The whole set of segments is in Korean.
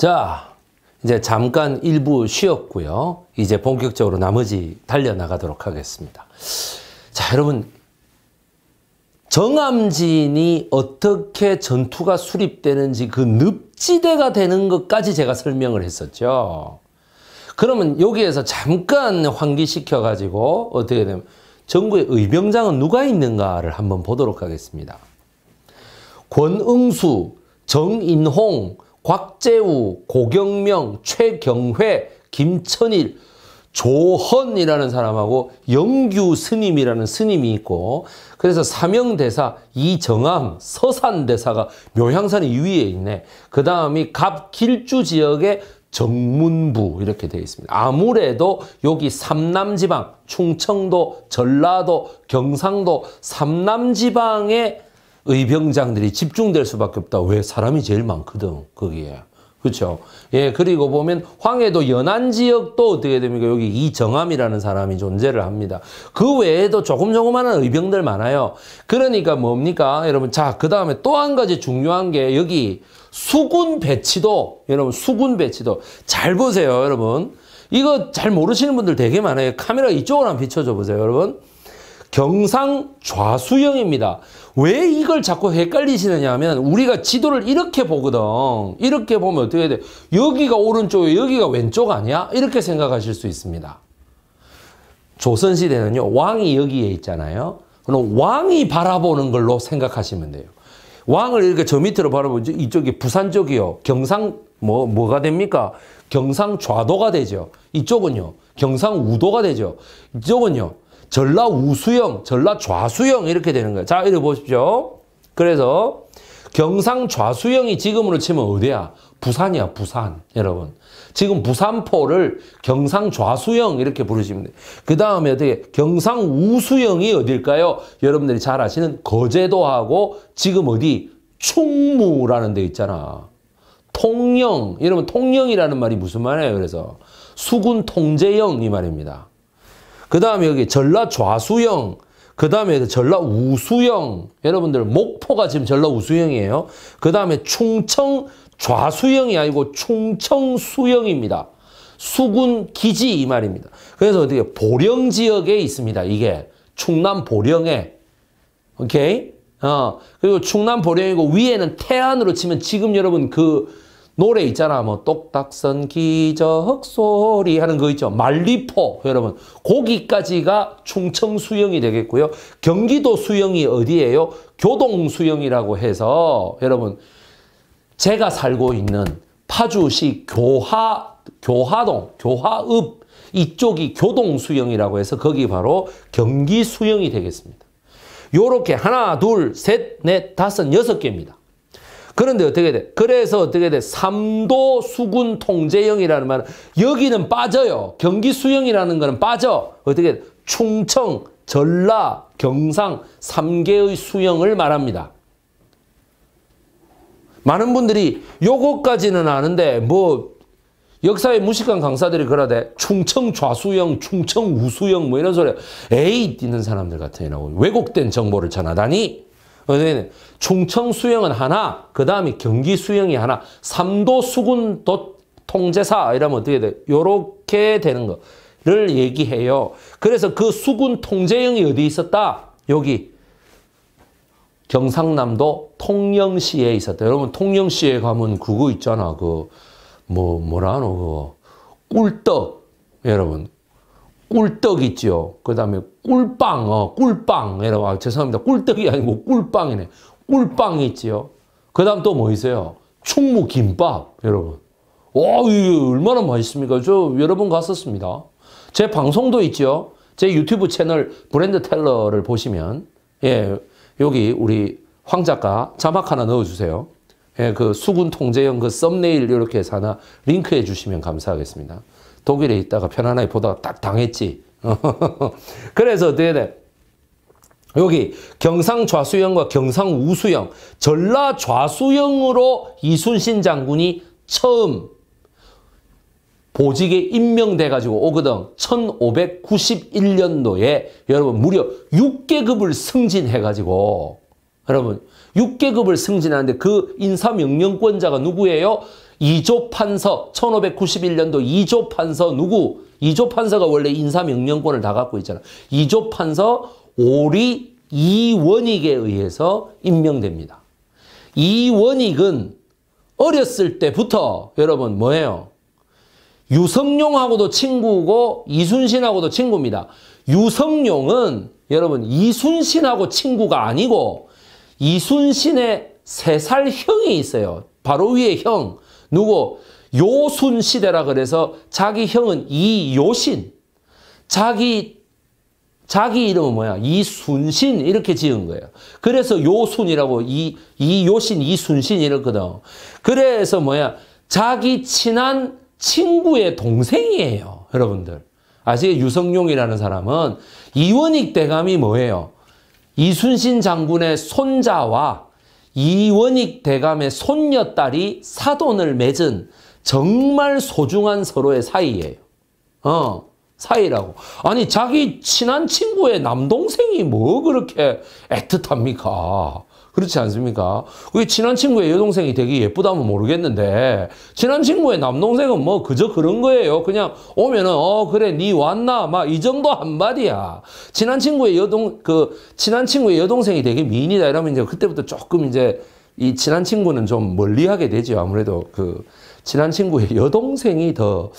자, 이제 잠깐 일부 쉬었고요. 이제 본격적으로 나머지 달려나가도록 하겠습니다. 자, 여러분. 정암진이 어떻게 전투가 수립되는지 그 늪지대가 되는 것까지 제가 설명을 했었죠. 그러면 여기에서 잠깐 환기시켜가지고 어떻게 되면 정부의 의병장은 누가 있는가를 한번 보도록 하겠습니다. 권응수, 정인홍, 곽재우, 고경명, 최경회, 김천일, 조헌이라는 사람하고 영규 스님이라는 스님이 있고 그래서 사명대사 이정암 서산대사가 묘향산이 위에 있네. 그 다음이 갑길주 지역의 정문부 이렇게 되어 있습니다. 아무래도 여기 삼남지방 충청도 전라도 경상도 삼남지방의 의병장들이 집중될 수밖에 없다. 왜? 사람이 제일 많거든, 거기에. 그렇죠. 예, 그리고 보면 황해도 연안 지역도 어떻게 됩니까? 여기 이정함이라는 사람이 존재를 합니다. 그 외에도 조금 조그마한 의병들 많아요. 그러니까 뭡니까? 여러분, 자, 그 다음에 또 한 가지 중요한 게 여기 수군 배치도, 여러분, 수군 배치도 잘 보세요, 여러분. 이거 잘 모르시는 분들 되게 많아요. 카메라 이쪽으로 한번 비춰줘 보세요, 여러분. 경상 좌수형입니다. 왜 이걸 자꾸 헷갈리시느냐 하면 우리가 지도를 이렇게 보거든. 이렇게 보면 어떻게 돼? 여기가 오른쪽이 여기가 왼쪽 아니야? 이렇게 생각하실 수 있습니다. 조선시대는요. 왕이 여기에 있잖아요. 그럼 왕이 바라보는 걸로 생각하시면 돼요. 왕을 이렇게 저 밑으로 바라보죠. 이쪽이 부산 쪽이요. 경상 뭐 뭐가 됩니까? 경상 좌도가 되죠. 이쪽은요. 경상 우도가 되죠. 이쪽은요. 전라 우수형, 전라 좌수형 이렇게 되는 거예요. 자, 이리 보십시오. 그래서 경상 좌수형이 지금으로 치면 어디야? 부산이야, 부산. 여러분. 지금 부산포를 경상 좌수형 이렇게 부르시면 돼요. 그 다음에 어떻게, 경상 우수형이 어딜까요? 여러분들이 잘 아시는 거제도하고 지금 어디? 충무라는 데 있잖아. 통영. 여러분, 통영이라는 말이 무슨 말이에요? 그래서 수군 통제형 이 말입니다. 그 다음에 여기 전라 좌수영, 그 다음에 전라 우수영, 여러분들 목포가 지금 전라 우수영이에요. 그 다음에 충청 좌수영이 아니고 충청 수영입니다. 수군 기지 이 말입니다. 그래서 어떻게 보령 지역에 있습니다. 이게 충남 보령에 오케이 어 그리고 충남 보령이고 위에는 태안으로 치면 지금 여러분 그 노래 있잖아. 뭐 똑딱선 기적 소리 하는 거 있죠. 말리포 여러분 거기까지가 충청 수영이 되겠고요. 경기도 수영이 어디예요? 교동 수영이라고 해서 여러분 제가 살고 있는 파주시 교하 교하동 교하읍 이쪽이 교동 수영이라고 해서 거기 바로 경기 수영이 되겠습니다. 요렇게 하나, 둘, 셋, 넷, 다섯, 여섯 개입니다. 그런데 어떻게 돼? 그래서 어떻게 돼? 삼도 수군 통제형이라는 말은 여기는 빠져요. 경기 수형이라는 거는 빠져. 어떻게 돼? 충청, 전라, 경상 3개의 수형을 말합니다. 많은 분들이 요거까지는 아는데 뭐 역사의 무식한 강사들이 그러대 충청 좌수형, 충청 우수형 뭐 이런 소리 에이 뛰는 사람들 같아. 이 왜곡된 정보를 전하다니 충청 수영은 하나, 그 다음에 경기 수영이 하나, 삼도 수군 도 통제사 이러면 어떻게 돼? 요렇게 되는 거를 얘기해요. 그래서 그 수군 통제형이 어디 있었다? 여기 경상남도 통영시에 있었다. 여러분 통영시에 가면 그거 있잖아. 그 뭐 뭐라 하노 그 뭐, 꿀떡 여러분 꿀떡 있죠. 그 다음에 꿀빵, 어, 꿀빵. 이라고, 아, 죄송합니다. 꿀떡이 아니고 꿀빵이네. 꿀빵 있지그 다음 또 뭐 있어요? 충무김밥, 여러분. 와, 이게 얼마나 맛있습니까? 저 여러 번 갔었습니다. 제 방송도 있죠. 제 유튜브 채널 브랜드 텔러를 보시면, 예, 여기 우리 황 작가 자막 하나 넣어주세요. 예, 그 수군 통제형 그 썸네일 이렇게 해서 하나 링크해 주시면 감사하겠습니다. 독일에 있다가 편안하게 보다가 딱 당했지. 그래서 어떻게 돼? 여기 경상좌수영과 경상우수영, 전라좌수영으로 이순신 장군이 처음 보직에 임명돼가지고 오거든 1591년도에 여러분 무려 6계급을 승진해가지고 여러분 6계급을 승진하는데 그 인사명령권자가 누구예요? 2조 판서 1591년도 2조 판서 누구? 2조 판서가 원래 인사명령권을 다 갖고 있잖아. 2조 판서 오리 이원익에 의해서 임명됩니다. 이원익은 어렸을 때부터 여러분 뭐예요? 유성룡하고도 친구고 이순신하고도 친구입니다. 유성룡은 여러분 이순신하고 친구가 아니고 이순신의 세 살 형이 있어요. 바로 위에 형. 누구? 요순 시대라 그래서 자기 형은 이요신. 자기 자기 이름은 뭐야? 이순신 이렇게 지은 거예요. 그래서 요순이라고 이 이요신 이순신 이랬거든. 그래서 뭐야? 자기 친한 친구의 동생이에요. 여러분들. 아시 유성룡이라는 사람은 이원익 대감이 뭐예요? 이순신 장군의 손자와 이원익 대감의 손녀딸이 사돈을 맺은 정말 소중한 서로의 사이예요. 어, 사이라고. 아니, 자기 친한 친구의 남동생이 뭐 그렇게 애틋합니까? 그렇지 않습니까? 그게 친한 친구의 여동생이 되게 예쁘다면 모르겠는데 친한 친구의 남동생은 뭐 그저 그런 거예요. 그냥 오면은 어 그래 니 왔나 막 이 정도 한마디야. 친한 친구의 여동 그 친한 친구의 여동생이 되게 미인이다 이러면 이제 그때부터 조금 이제 이 친한 친구는 좀 멀리하게 되죠. 아무래도 그 친한 친구의 여동생이 더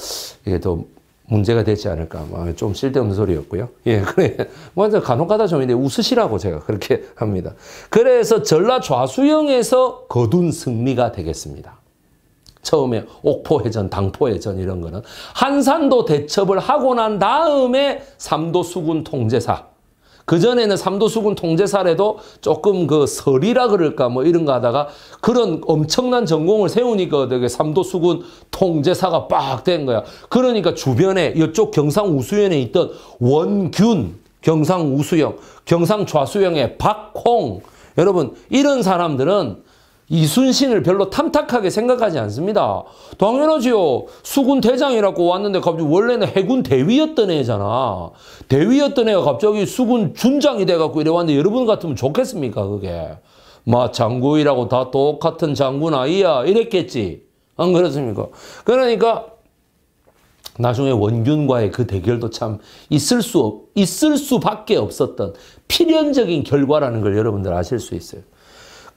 이게 더 문제가 되지 않을까. 뭐, 좀 쓸데없는 소리였고요. 예, 그래. 뭐, 완전 간혹가다 점인데 웃으시라고 제가 그렇게 합니다. 그래서 전라 좌수영에서 거둔 승리가 되겠습니다. 처음에 옥포해전, 당포해전 이런 거는 한산도 대첩을 하고 난 다음에 삼도 수군 통제사 그전에는 삼도수군 통제 사례도 조금 그 설이라 그럴까 뭐 이런 거 하다가 그런 엄청난 전공을 세우니까 그 어떻게 삼도수군 통제사가 빡 된 거야. 그러니까 주변에 이쪽 경상 우수연에 있던 원균, 경상 우수영, 경상 좌수영의 박홍, 여러분 이런 사람들은 이순신을 별로 탐탁하게 생각하지 않습니다. 당연하지요. 수군 대장이라고 왔는데 갑자기 원래는 해군 대위였던 애잖아. 대위였던 애가 갑자기 수군 준장이 돼갖고 이래 왔는데 여러분 같으면 좋겠습니까 그게. 마 장구이라고 다 똑같은 장군 아이야 이랬겠지. 안 그렇습니까? 그러니까 나중에 원균과의 그 대결도 참 있을 수 있을 수밖에 없었던 필연적인 결과라는 걸 여러분들 아실 수 있어요.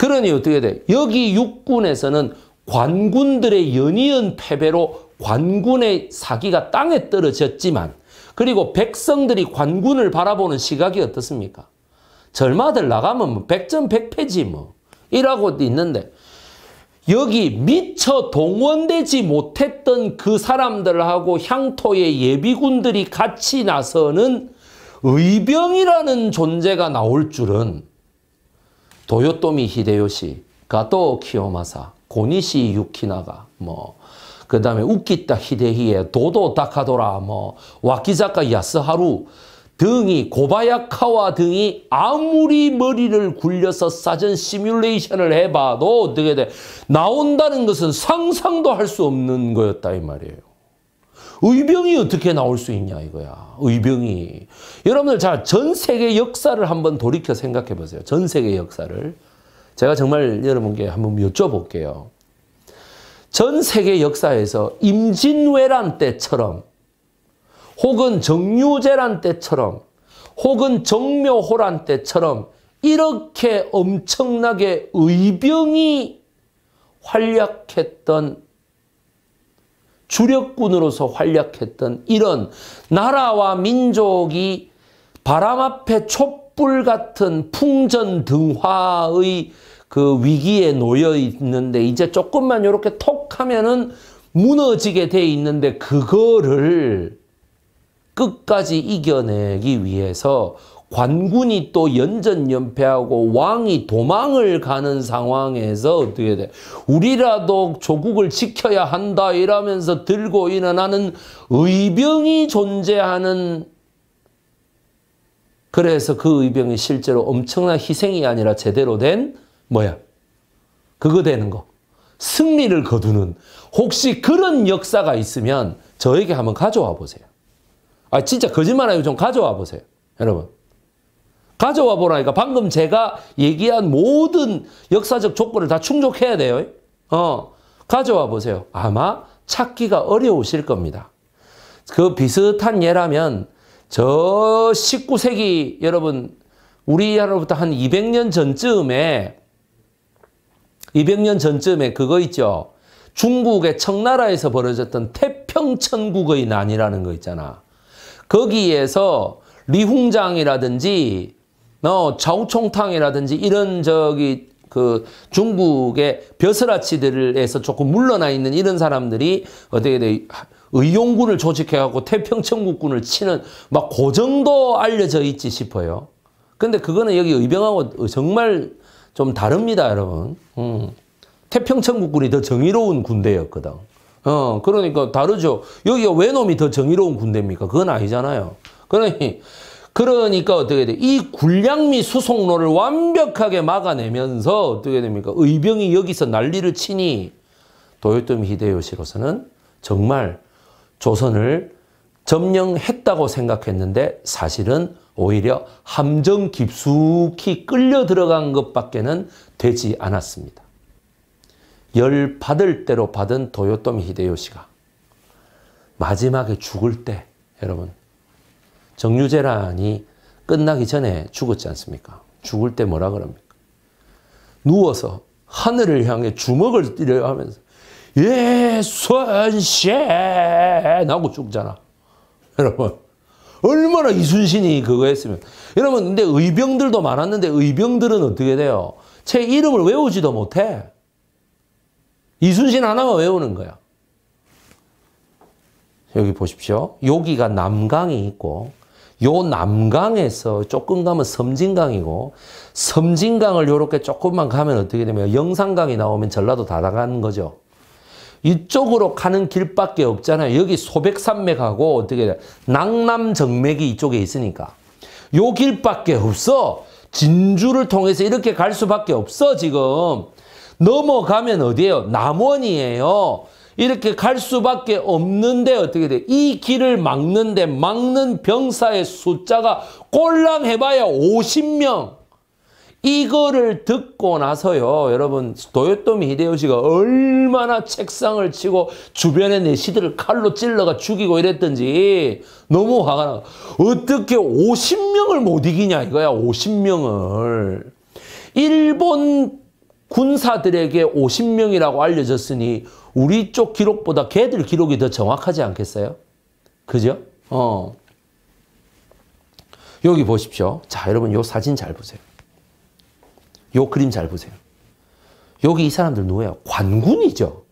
그러니 어떻게 돼? 여기 육군에서는 관군들의 연이은 패배로 관군의 사기가 땅에 떨어졌지만 그리고 백성들이 관군을 바라보는 시각이 어떻습니까? 절마들 나가면 뭐 백전백패지 뭐. 이라고 있는데 여기 미처 동원되지 못했던 그 사람들하고 향토의 예비군들이 같이 나서는 의병이라는 존재가 나올 줄은 도요토미 히데요시, 가또키오마사 고니시 유키나가 뭐 그다음에 우키타 히데히에 도도 다카도라 뭐 와키자카 야스하루 등이 고바야카와 등이 아무리 머리를 굴려서 사전 시뮬레이션을 해봐도 어떻게 돼 나온다는 것은 상상도 할 수 없는 거였다 이 말이에요. 의병이 어떻게 나올 수 있냐 이거야. 의병이. 여러분들 자, 전 세계 역사를 한번 돌이켜 생각해 보세요. 전 세계 역사를. 제가 정말 여러분께 한번 여쭤볼게요. 전 세계 역사에서 임진왜란 때처럼 혹은 정유재란 때처럼 혹은 정묘호란 때처럼 이렇게 엄청나게 의병이 활약했던 주력군으로서 활약했던 이런 나라와 민족이 바람 앞에 촛불 같은 풍전 등화의 그 위기에 놓여 있는데 이제 조금만 이렇게 톡 하면은 무너지게 돼 있는데 그거를 끝까지 이겨내기 위해서 관군이 또 연전연패하고 왕이 도망을 가는 상황에서 어떻게 돼? 우리라도 조국을 지켜야 한다 이러면서 들고 일어나는 의병이 존재하는 그래서 그 의병이 실제로 엄청난 희생이 아니라 제대로 된 뭐야? 그거 되는 거. 승리를 거두는 혹시 그런 역사가 있으면 저에게 한번 가져와 보세요. 아 진짜 거짓말 아니고 좀 가져와 보세요. 여러분. 가져와 보라니까 방금 제가 얘기한 모든 역사적 조건을 다 충족해야 돼요. 어, 가져와 보세요. 아마 찾기가 어려우실 겁니다. 그 비슷한 예라면 저 19세기 여러분 우리나라로부터 한 200년 전쯤에 200년 전쯤에 그거 있죠. 중국의 청나라에서 벌어졌던 태평천국의 난이라는 거 있잖아. 거기에서 리훈장이라든지 어, 자우총탕이라든지 이런 저기 그 중국의 벼슬아치들에서 조금 물러나 있는 이런 사람들이 어떻게 돼 의용군을 조직해갖고 태평천국군을 치는 막그 정도 알려져 있지 싶어요. 근데 그거는 여기 의병하고 정말 좀 다릅니다, 여러분. 음. 태평천국군이 더 정의로운 군대였거든. 어, 그러니까 다르죠. 여기가 왜 놈이 더 정의로운 군대입니까? 그건 아니잖아요. 그러니 그러니까 어떻게 돼? 이 군량미 수송로를 완벽하게 막아내면서 어떻게 됩니까? 의병이 여기서 난리를 치니 도요토미 히데요시로서는 정말 조선을 점령했다고 생각했는데 사실은 오히려 함정 깊숙이 끌려 들어간 것밖에는 되지 않았습니다. 열 받을 대로 받은 도요토미 히데요시가 마지막에 죽을 때 여러분 정유재란이 끝나기 전에 죽었지 않습니까? 죽을 때 뭐라 그럽니까? 누워서 하늘을 향해 주먹을 뛰려 하면서 예순신 하고 죽잖아. 여러분 얼마나 이순신이 그거 했으면 여러분 근데 의병들도 많았는데 의병들은 어떻게 돼요? 제 이름을 외우지도 못해. 이순신 하나만 외우는 거야. 여기 보십시오. 여기가 남강이 있고 요 남강에서 조금 가면 섬진강이고 섬진강을 요렇게 조금만 가면 어떻게 되면 영산강이 나오면 전라도 다 나가는 거죠. 이쪽으로 가는 길밖에 없잖아요. 여기 소백산맥하고 어떻게 돼? 낙남정맥이 이쪽에 있으니까. 요 길밖에 없어. 진주를 통해서 이렇게 갈 수밖에 없어, 지금. 넘어가면 어디예요? 남원이에요. 이렇게 갈 수밖에 없는데 어떻게 돼? 이 길을 막는데 막는 병사의 숫자가 꼴랑 해봐야 50명. 이거를 듣고 나서요. 여러분 도요토미 히데요시가 얼마나 책상을 치고 주변의 내시들을 칼로 찔러가 죽이고 이랬든지 너무 화가 나. 어떻게 50명을 못 이기냐 이거야. 50명을. 일본 군사들에게 50명이라고 알려졌으니 우리 쪽 기록보다 걔들 기록이 더 정확하지 않겠어요? 그죠? 어. 여기 보십시오. 자, 여러분 요 사진 잘 보세요. 요 그림 잘 보세요. 여기 이 사람들 누구예요? 관군이죠.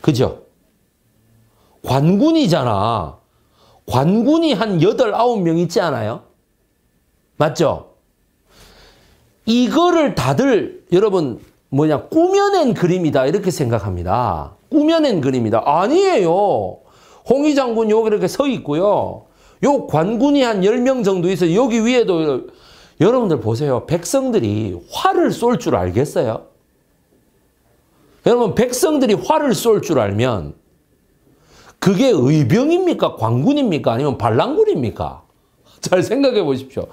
그죠? 관군이잖아. 관군이 한 8, 9명 있지 않아요? 맞죠? 이거를 다들 여러분 뭐냐 꾸며낸 그림이다 이렇게 생각합니다. 꾸며낸 그림이다. 아니에요. 홍희 장군 여기 이렇게 서 있고요. 요 관군이 한 10명 정도 있어요. 여기 위에도 여러분들 보세요. 백성들이 활을 쏠 줄 알겠어요? 여러분 백성들이 활을 쏠 줄 알면 그게 의병입니까? 관군입니까? 아니면 반란군입니까? 잘 생각해 보십시오.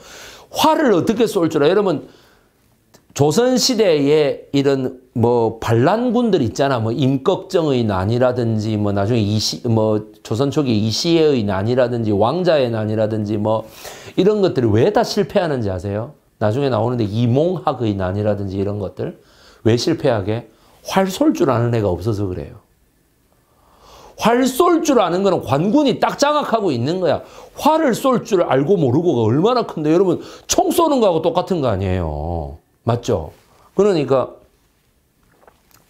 활을 어떻게 쏠 줄 알아요? 여러분 조선시대에 이런 뭐 반란군들 있잖아. 뭐 임꺽정의 난이라든지 뭐 나중에 이시, 뭐 조선 초기 이시해의 난이라든지 왕자의 난이라든지 뭐 이런 것들이 왜 다 실패하는지 아세요? 나중에 나오는데 이몽학의 난이라든지 이런 것들. 왜 실패하게? 활 쏠 줄 아는 애가 없어서 그래요. 활 쏠 줄 아는 거는 관군이 딱 장악하고 있는 거야. 활을 쏠 줄 알고 모르고가 얼마나 큰데 여러분 총 쏘는 거하고 똑같은 거 아니에요. 맞죠? 그러니까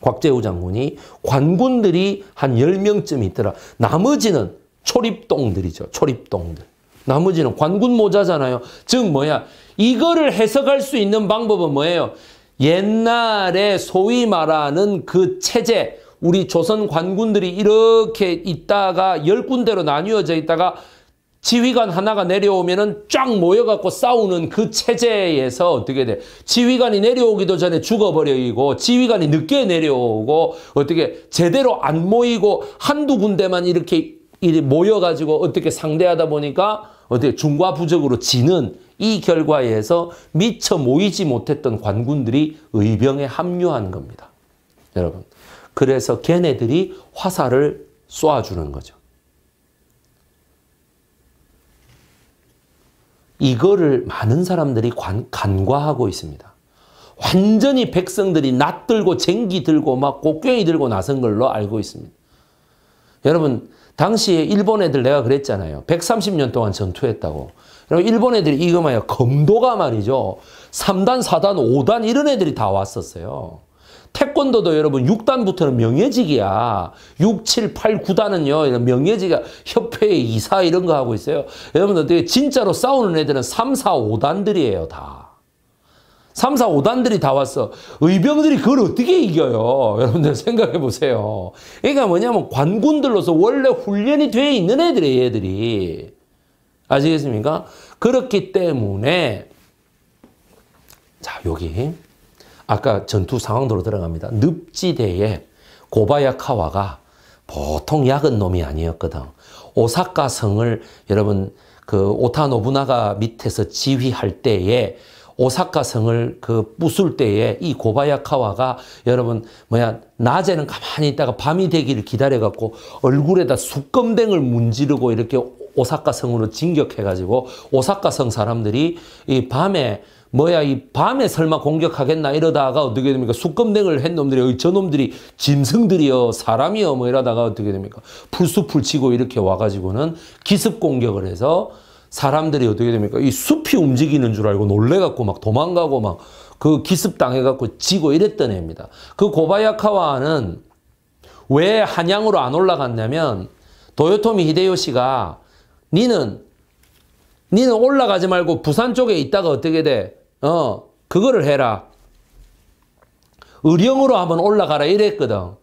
곽재우 장군이 관군들이 한 10명쯤 있더라. 나머지는 초립동들이죠. 초립동들. 나머지는 관군 모자잖아요. 즉 뭐야? 이거를 해석할 수 있는 방법은 뭐예요? 옛날에 소위 말하는 그 체제, 우리 조선 관군들이 이렇게 있다가 열 군데로 나뉘어져 있다가 지휘관 하나가 내려오면은 쫙 모여갖고 싸우는 그 체제에서 어떻게 돼? 지휘관이 내려오기도 전에 죽어버리고 지휘관이 늦게 내려오고 어떻게 제대로 안 모이고 한두 군데만 이렇게 모여가지고 어떻게 상대하다 보니까 어떻게 중과부적으로 지는 이 결과에 해서 미처 모이지 못했던 관군들이 의병에 합류한 겁니다. 여러분. 그래서 걔네들이 화살을 쏘아주는 거죠. 이거를 많은 사람들이 관, 간과하고 있습니다. 완전히 백성들이 낯들고 쟁기 들고 막 곡괭이 들고 나선 걸로 알고 있습니다. 여러분 당시에 일본 애들 내가 그랬잖아요. 130년 동안 전투했다고. 여러분 일본 애들이 이거 뭐야 검도가 말이죠. 3단, 4단, 5단 이런 애들이 다 왔었어요. 태권도도 여러분 6단부터는 명예직이야. 6, 7, 8, 9단은요. 이런 명예직이야. 협회 의 이사 이런 거 하고 있어요. 여러분 어떻게 진짜로 싸우는 애들은 3, 4, 5단들이에요. 다. 3, 4, 5단들이 다 왔어. 의병들이 그걸 어떻게 이겨요? 여러분들 생각해 보세요. 그러니까 뭐냐면 관군들로서 원래 훈련이 돼 있는 애들이에요. 얘들이 아시겠습니까? 그렇기 때문에 자 여기 아까 전투 상황도로 들어갑니다. 늪지대에 고바야카와가 보통 약은 놈이 아니었거든. 오사카 성을 여러분 그 오타 노부나가 밑에서 지휘할 때에 오사카 성을 그 부술 때에 이 고바야카와가 여러분 뭐야 낮에는 가만히 있다가 밤이 되기를 기다려 갖고 얼굴에다 수검댕을 문지르고 이렇게 오사카 성으로 진격해 가지고 오사카 성 사람들이 이 밤에 뭐야 이 밤에 설마 공격하겠나 이러다가 어떻게 됩니까? 수검냉을 한 놈들이 저놈들이 짐승들이여 사람이여 뭐 이러다가 어떻게 됩니까? 풀숲을 치고 이렇게 와가지고는 기습 공격을 해서 사람들이 어떻게 됩니까? 이 숲이 움직이는 줄 알고 놀래갖고 막 도망가고 막 그 기습 당해갖고 지고 이랬던 애입니다. 그 고바야카와는 왜 한양으로 안 올라갔냐면 도요토미 히데요시가 니는 니는 올라가지 말고 부산 쪽에 있다가 어떻게 돼? 어, 그거를 해라. 의령으로 한번 올라가라 이랬거든.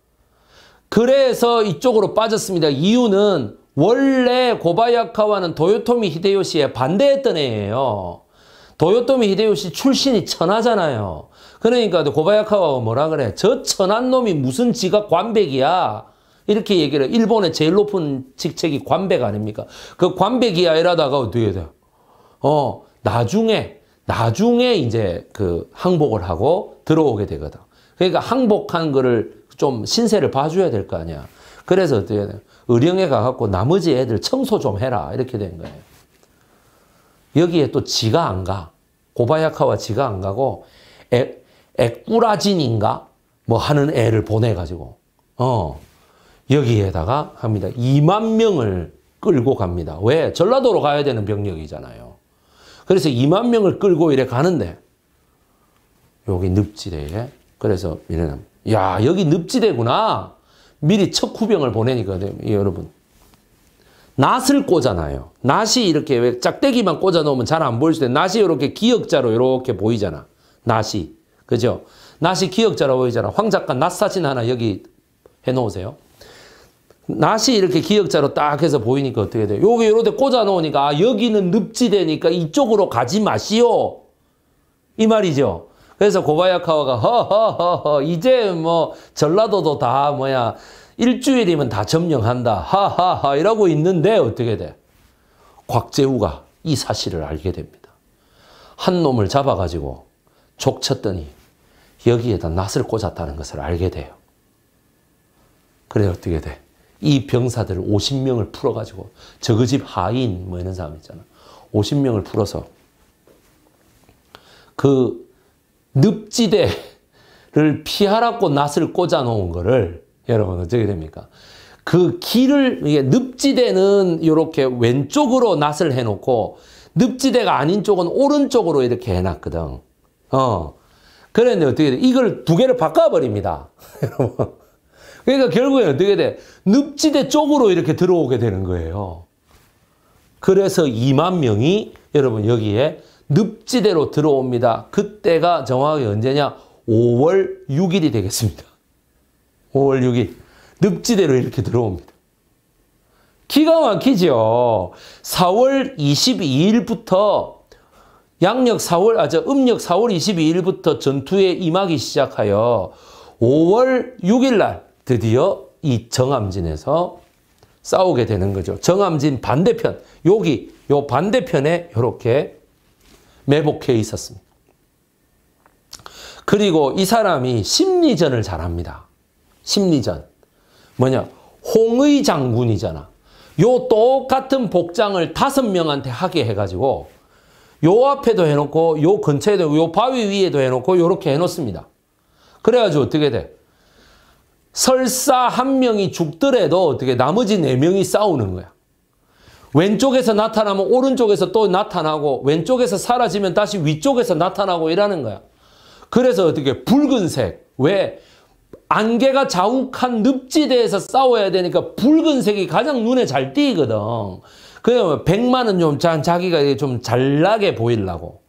그래서 이쪽으로 빠졌습니다. 이유는 원래 고바야카와는 도요토미 히데요시에 반대했던 애예요. 도요토미 히데요시 출신이 천하잖아요. 그러니까 고바야카와가 뭐라 그래? 저 천한 놈이 무슨 지가 관백이야. 이렇게 얘기를 일본의 제일 높은 직책이 관백 아닙니까? 그 관백이야 이러다가 어떻게 돼? 어, 나중에 나중에 이제 그 항복을 하고 들어오게 되거든. 그러니까 항복한 거를 좀 신세를 봐줘야 될 거 아니야. 그래서 어떻게 해야 돼요? 의령에 가갖고 나머지 애들 청소 좀 해라. 이렇게 된 거예요. 여기에 또 지가 안 가. 고바야카와 지가 안 가고, 액, 액꾸라진인가? 뭐 하는 애를 보내가지고, 어, 여기에다가 합니다. 2만 명을 끌고 갑니다. 왜? 전라도로 가야 되는 병력이잖아요. 그래서 2만 명을 끌고 이래 가는데 여기 늪지대에 그래서 미래남 야 여기 늪지대구나 미리 척후병을 보내니까 네, 여러분 낫을 꽂아놔요. 낫이 이렇게 왜 짝대기만 꽂아놓으면 잘 안 보일 수데 낫이 이렇게 기역자로 이렇게 보이잖아. 낫이. 그죠? 낫이 기역자로 보이잖아. 황 작가 낫 사진 하나 여기 해놓으세요. 낫이 이렇게 기역자로 딱 해서 보이니까 어떻게 돼요? 요게 요런데 꽂아 놓으니까 아, 여기는 늪지대니까 이쪽으로 가지 마시오. 이 말이죠. 그래서 고바야카와가 허허허허 이제 뭐 전라도도 다 뭐야 일주일이면 다 점령한다 하하하 이라고 있는데 어떻게 돼? 곽재우가 이 사실을 알게 됩니다. 한 놈을 잡아가지고 족쳤더니 여기에다 낫을 꽂았다는 것을 알게 돼요. 그래 어떻게 돼? 이 병사들을 50명을 풀어가지고 저그 집 하인 뭐 이런 사람 있잖아. 50명을 풀어서 그 늪지대를 피하라고 낫을 꽂아 놓은 거를 여러분 어떻게 됩니까? 그 길을 이게 늪지대는 이렇게 왼쪽으로 낫을 해놓고 늪지대가 아닌 쪽은 오른쪽으로 이렇게 해놨거든. 어. 그런데 어떻게 돼? 이걸 두 개를 바꿔버립니다. 여러분. 그러니까 결국에 어떻게 돼? 늪지대 쪽으로 이렇게 들어오게 되는 거예요. 그래서 2만 명이 여러분 여기에 늪지대로 들어옵니다. 그때가 정확하게 언제냐? 5월 6일이 되겠습니다. 5월 6일. 늪지대로 이렇게 들어옵니다. 기가 막히죠. 4월 22일부터 양력 4월, 아, 저 음력 4월 22일부터 전투에 임하기 시작하여 5월 6일 날 드디어 이 정암진에서 싸우게 되는 거죠. 정암진 반대편, 여기 요 반대편에 이렇게 매복해 있었습니다. 그리고 이 사람이 심리전을 잘합니다. 심리전. 뭐냐? 홍의 장군이잖아. 요 똑같은 복장을 다섯 명한테 하게 해가지고 요 앞에도 해놓고 요 근처에도 요 바위 위에도 해놓고 요렇게 해놓습니다. 그래가지고 어떻게 돼? 설사 한 명이 죽더라도 어떻게 나머지 네 명이 싸우는 거야. 왼쪽에서 나타나면 오른쪽에서 또 나타나고 왼쪽에서 사라지면 다시 위쪽에서 나타나고 이러는 거야. 그래서 어떻게 붉은색 왜 안개가 자욱한 늪지대에서 싸워야 되니까 붉은색이 가장 눈에 잘 띄거든. 그러 백마는 좀 자기가 좀 잘나게 보이려고.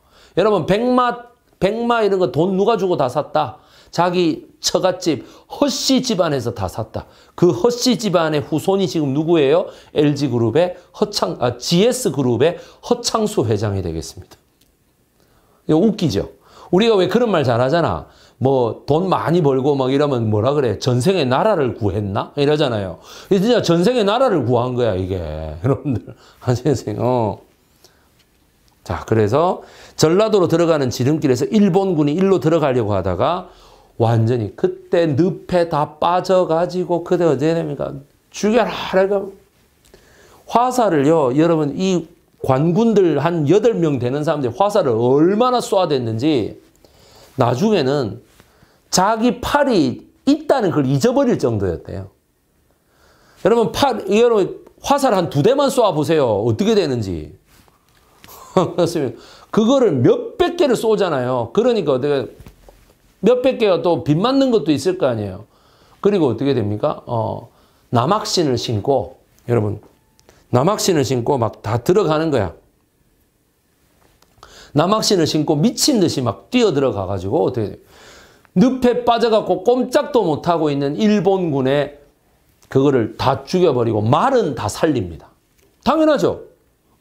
여러분 백마 백마 이런 거 돈 누가 주고 다 샀다. 자기 처갓집 허씨 집안에서 다 샀다. 그 허씨 집안의 후손이 지금 누구예요? LG그룹의 허창, 아, GS그룹의 허창수 회장이 되겠습니다. 이거 웃기죠? 우리가 왜 그런 말 잘하잖아. 뭐 돈 많이 벌고 막 이러면 뭐라 그래? 전생에 나라를 구했나? 이러잖아요. 진짜 전생에 나라를 구한 거야 이게. 여러분들 아시겠어요? 어. 자 그래서 전라도로 들어가는 지름길에서 일본군이 일로 들어가려고 하다가 완전히 그때 늪에 다 빠져가지고 그대 어떻게 됩니까? 죽여라! 그러니까 화살을요. 여러분 이 관군들 한 8명 되는 사람들 화살을 얼마나 쏘아댔는지 나중에는 자기 팔이 있다는 걸 잊어버릴 정도였대요. 여러분 팔, 여러분 화살 한 두 대만 쏴보세요. 어떻게 되는지. 그거를 몇백 개를 쏘잖아요. 그러니까 어떻게 몇백 개가 또빚 맞는 것도 있을 거 아니에요. 그리고 어떻게 됩니까? 어, 남학신을 신고, 여러분, 남학신을 신고 막 다 들어가는 거야. 남학신을 신고 미친 듯이 막 뛰어 들어가가지고 어떻게 돼 늪에 빠져갖고 꼼짝도 못하고 있는 일본군의 그거를 다 죽여버리고 말은 다 살립니다. 당연하죠.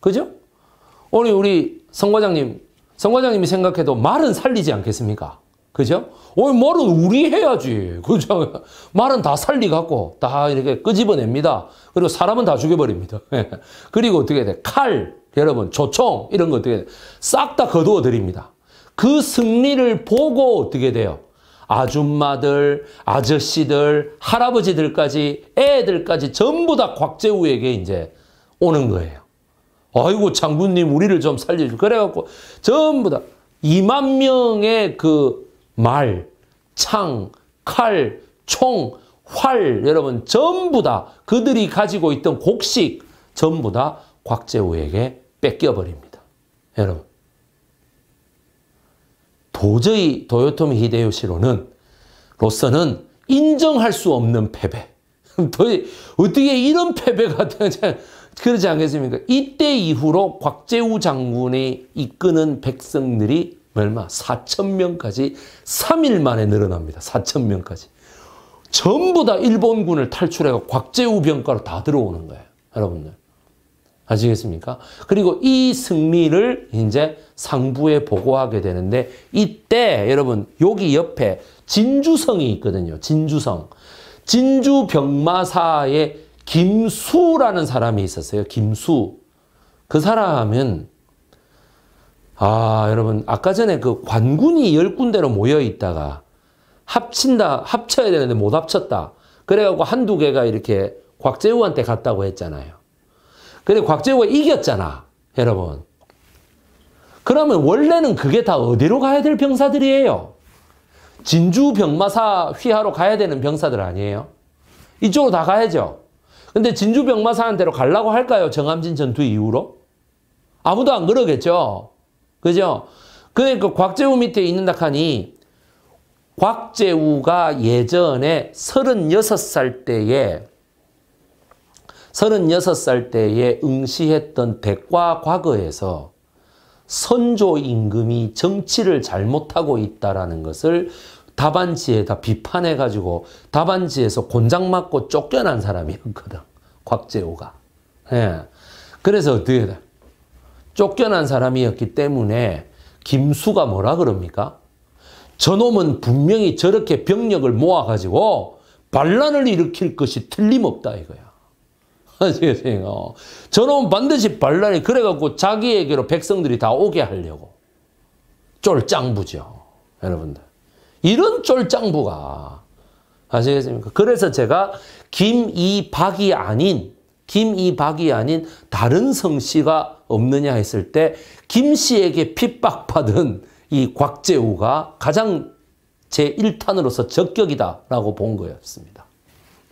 그죠? 오늘 우리 성과장님, 성과장님이 생각해도 말은 살리지 않겠습니까? 그죠? 오 어, 말은 우리 해야지. 그죠? 말은 다 살리갖고 다 이렇게 끄집어냅니다. 그리고 사람은 다 죽여버립니다. 예. 그리고 어떻게 돼? 칼, 여러분, 조총, 이런 거 어떻게 돼? 싹 다 거두어드립니다. 그 승리를 보고 어떻게 돼요? 아줌마들, 아저씨들, 할아버지들까지, 애들까지 전부 다 곽재우에게 이제 오는 거예요. 아이고, 장군님, 우리를 좀 살려주. 그래갖고 전부 다 2만 명의 그 말, 창, 칼, 총, 활 여러분 전부 다 그들이 가지고 있던 곡식 전부 다 곽재우에게 뺏겨버립니다. 여러분 도저히 도요토미 히데요시로는 로서는 인정할 수 없는 패배. 도대체 어떻게 이런 패배가 되지 그러지 않겠습니까? 이때 이후로 곽재우 장군이 이끄는 백성들이 얼마? 4천 명까지 3일 만에 늘어납니다. 4천 명까지. 전부 다 일본군을 탈출해서 곽재우 병가로 다 들어오는 거예요. 여러분들. 아시겠습니까? 그리고 이 승리를 이제 상부에 보고하게 되는데 이때 여러분 여기 옆에 진주성이 있거든요. 진주성. 진주 병마사의 김수라는 사람이 있었어요. 김수. 그 사람은 아, 여러분, 아까 전에 그 관군이 열 군데로 모여 있다가 합친다, 합쳐야 되는데 못 합쳤다. 그래갖고 한두 개가 이렇게 곽재우한테 갔다고 했잖아요. 근데 곽재우가 이겼잖아, 여러분. 그러면 원래는 그게 다 어디로 가야 될 병사들이에요? 진주 병마사 휘하로 가야 되는 병사들 아니에요? 이쪽으로 다 가야죠. 근데 진주 병마사한테로 가려고 할까요? 정암진 전투 이후로? 아무도 안 그러겠죠. 그죠? 그러니까 곽재우 밑에 있는다 하니 곽재우가 예전에 36살 때에 36살 때에 응시했던 백과 과거에서 선조 임금이 정치를 잘못하고 있다라는 것을 다반지에다 비판해가지고 다반지에서 곤장 맞고 쫓겨난 사람이었거든. 곽재호가. 예. 그래서 어떻게 돼? 쫓겨난 사람이었기 때문에 김수가 뭐라 그럽니까? 저놈은 분명히 저렇게 병력을 모아가지고 반란을 일으킬 것이 틀림없다 이거야. 아시겠어요? 저놈은 반드시 반란이 그래갖고 자기에게로 백성들이 다 오게 하려고. 쫄짱부죠. 여러분들. 이런 쫄짱부가. 아시겠습니까? 그래서 제가 김이박이 아닌, 김이박이 아닌 다른 성씨가 없느냐 했을 때 김 씨에게 핍박받은 이 곽재우가 가장 제 1탄으로서 적격이다라고 본 거였습니다.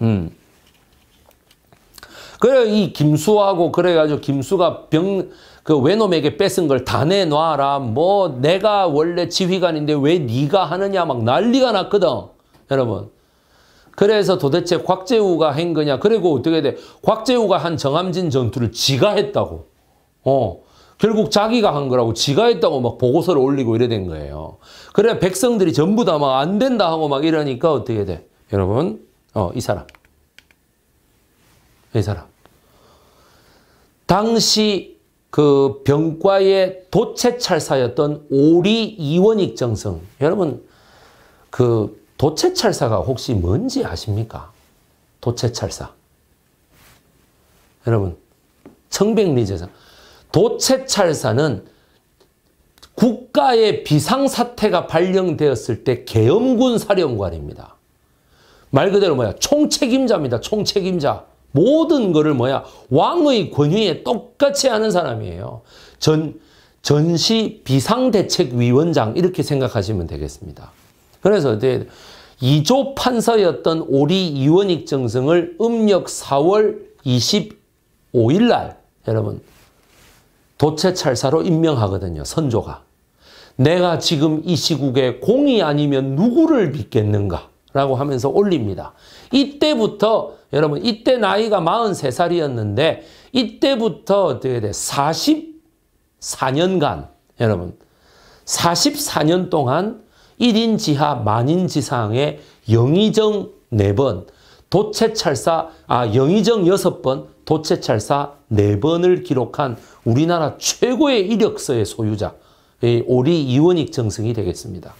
음. 그래 이 김수하고 그래가지고 김수가 병 그 외놈에게 뺏은 걸 다 내놔라. 뭐 내가 원래 지휘관인데 왜 네가 하느냐 막 난리가 났거든. 여러분. 그래서 도대체 곽재우가 한 거냐. 그리고 어떻게 돼. 곽재우가 한 정암진 전투를 지가 했다고. 어. 결국 자기가 한 거라고 지가 했다고 막 보고서를 올리고 이래 된 거예요. 그래 백성들이 전부 다 막 안 된다 하고 막 이러니까 어떻게 돼? 여러분, 어, 이 사람. 이 사람. 당시 그 병과의 도채찰사였던 오리 이원익 정성. 여러분, 그 도채찰사가 혹시 뭔지 아십니까? 도채찰사. 여러분, 청백리제사. 도채찰사는 국가의 비상사태가 발령되었을 때 계엄군 사령관입니다. 말 그대로 뭐야? 총책임자입니다. 총책임자. 모든 거를 뭐야? 왕의 권위에 똑같이 하는 사람이에요. 전, 전시 비상대책위원장 이렇게 생각하시면 되겠습니다. 그래서 이제 2조 판서였던 오리 이원익 정승을 음력 4월 25일 날 여러분 도체찰사로 임명하거든요. 선조가. 내가 지금 이 시국에 공이 아니면 누구를 믿겠는가? 라고 하면서 올립니다. 이때부터 여러분 이때 나이가 43살이었는데 이때부터 어떻게 돼? 44년간 여러분 44년 동안 1인 지하 만인 지상의 영의정 4번, 도체찰사 아 영의정 6번, 도체찰사 4번을 기록한 우리나라 최고의 이력서의 소유자, 오리 이원익 정승이 되겠습니다.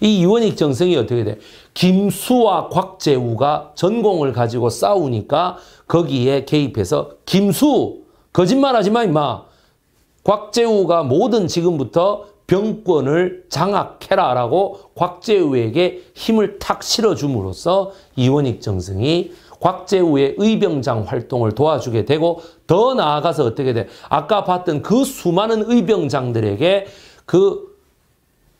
이 이원익 정승이 어떻게 돼? 김수와 곽재우가 전공을 가지고 싸우니까 거기에 개입해서 김수 거짓말하지 마 임마. 곽재우가 모든 지금부터 병권을 장악해라라고 곽재우에게 힘을 탁 실어줌으로써 이원익 정승이 곽재우의 의병장 활동을 도와주게 되고 더 나아가서 어떻게 돼? 아까 봤던 그 수많은 의병장들에게 그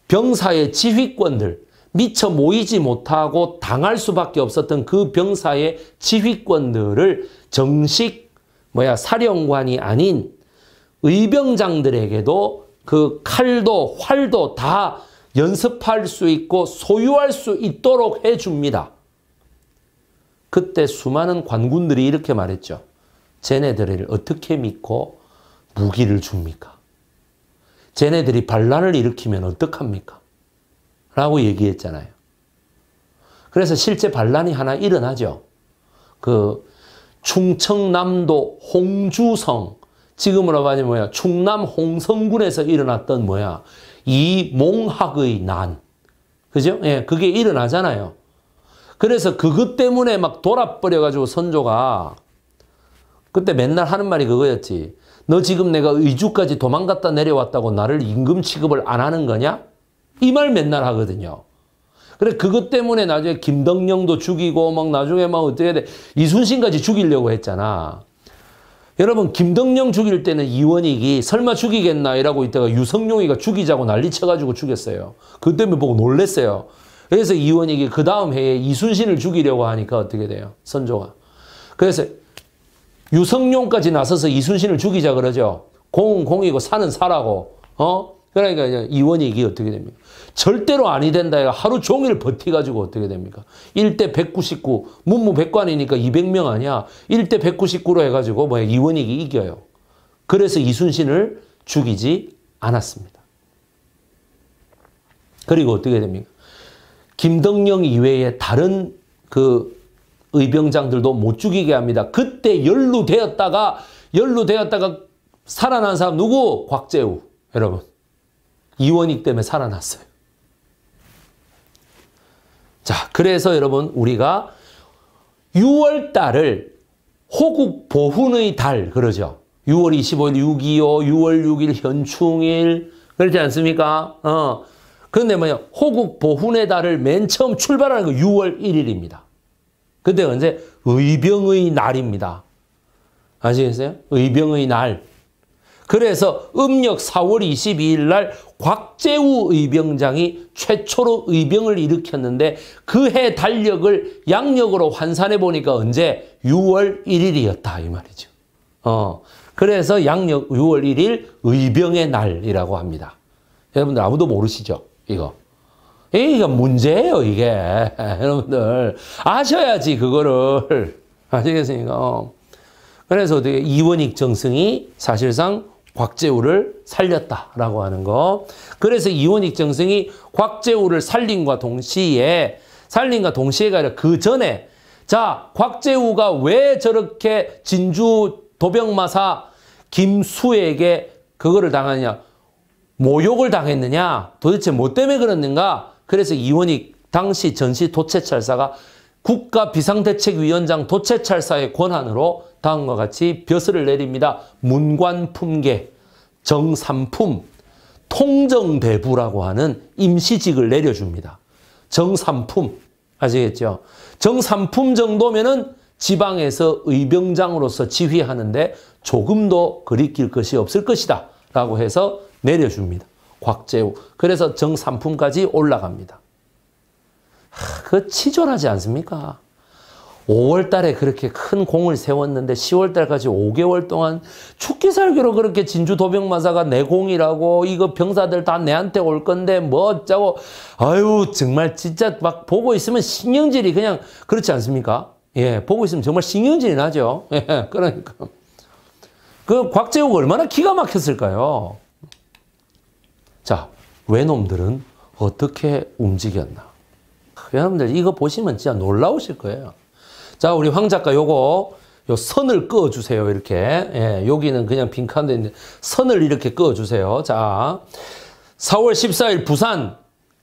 병사의 지휘권들 미처 모이지 못하고 당할 수밖에 없었던 그 병사의 지휘권들을 정식 뭐야 사령관이 아닌 의병장들에게도 그 칼도 활도 다 연습할 수 있고 소유할 수 있도록 해줍니다. 그때 수많은 관군들이 이렇게 말했죠. 쟤네들을 어떻게 믿고 무기를 줍니까? 쟤네들이 반란을 일으키면 어떡합니까? 라고 얘기했잖아요. 그래서 실제 반란이 하나 일어나죠. 그 충청남도 홍주성 지금으로 봐면 뭐야 충남 홍성군에서 일어났던 뭐야 이몽학의 난 그죠? 예, 그게 일어나잖아요. 그래서 그것 때문에 막 돌아버려가지고 선조가 그때 맨날 하는 말이 그거였지. 너 지금 내가 의주까지 도망갔다 내려왔다고 나를 임금 취급을 안 하는 거냐? 이 말 맨날 하거든요. 그래 그것 때문에 나중에 김덕령도 죽이고 막 나중에 막 어떻게 돼 이순신까지 죽이려고 했잖아. 여러분 김덕령 죽일 때는 이원익이 설마 죽이겠나 이라고 있다가 유성룡이가 죽이자고 난리쳐가지고 죽였어요. 그 때문에 보고 놀랬어요. 그래서 이원익이 그 다음 해에 이순신을 죽이려고 하니까 어떻게 돼요? 선조가. 그래서 유성룡까지 나서서 이순신을 죽이자 그러죠. 공은 공이고 사는 사라고. 어? 그러니까 이원이 이게 어떻게 됩니까? 절대로 아니 된다. 하루 종일 버티가지고 어떻게 됩니까? 1대 199, 문무 백관이니까 200명 아니야. 1대 199로 해가지고 뭐야 이원익이 이겨요. 그래서 이순신을 죽이지 않았습니다. 그리고 어떻게 됩니까? 김덕령 이외에 다른 그 의병장들도 못 죽이게 합니다. 그때 연루되었다가 연루되었다가 살아난 사람 누구? 곽재우 여러분 이원익 때문에 살아났어요. 자 그래서 여러분 우리가 6월달을 호국 보훈의 달 그러죠. 6월 25일 6.25, 6월 6일 현충일 그렇지 않습니까? 어. 그런데 뭐요? 호국 보훈의 달을 맨 처음 출발하는 거 6월 1일입니다. 근데 언제? 의병의 날입니다. 아시겠어요? 의병의 날. 그래서 음력 4월 22일 날 곽재우 의병장이 최초로 의병을 일으켰는데 그 해 달력을 양력으로 환산해 보니까 언제 6월 1일이었다 이 말이죠. 어. 그래서 양력 6월 1일 의병의 날이라고 합니다. 여러분들 아무도 모르시죠? 이거. 이게 문제예요, 이게. 여러분들. 아셔야지, 그거를. 아시겠습니까? 어. 그래서 어떻게 이원익 정승이 사실상 곽재우를 살렸다라고 하는 거. 그래서 이원익 정승이 곽재우를 살린과 동시에 살린과 동시에가 아니라 그 전에 자 곽재우가 왜 저렇게 진주 도병마사 김수에게 그거를 당하냐 모욕을 당했느냐 도대체 뭐 때문에 그랬는가 그래서 이원희 당시 전시 도체찰사가 국가 비상대책위원장 도체찰사의 권한으로 다음과 같이 벼슬을 내립니다. 문관품계, 정삼품, 통정대부라고 하는 임시직을 내려줍니다. 정삼품, 아시겠죠? 정삼품 정도면은 지방에서 의병장으로서 지휘하는데 조금도 그리킬 것이 없을 것이다 라고 해서 내려줍니다. 곽재우. 그래서 정산품까지 올라갑니다. 하, 그 치졸하지 않습니까? 5월 달에 그렇게 큰 공을 세웠는데 10월 달까지 5개월 동안 죽기 살기로 그렇게 진주 도병마사가 내 공이라고 이거 병사들 다 내한테 올 건데 뭐 어쩌고 아유 정말 진짜 막 보고 있으면 신경질이 그냥 그렇지 않습니까? 예, 보고 있으면 정말 신경질이 나죠. 예, 그러니까. 그 곽재욱 얼마나 기가 막혔을까요? 외놈들은 어떻게 움직였나. 여러분들 이거 보시면 진짜 놀라우실 거예요. 자, 우리 황 작가 요거 요 선을 그어 주세요. 이렇게. 예, 여기는 그냥 빈칸도 있는데 선을 이렇게 그어 주세요. 자. 4월 14일 부산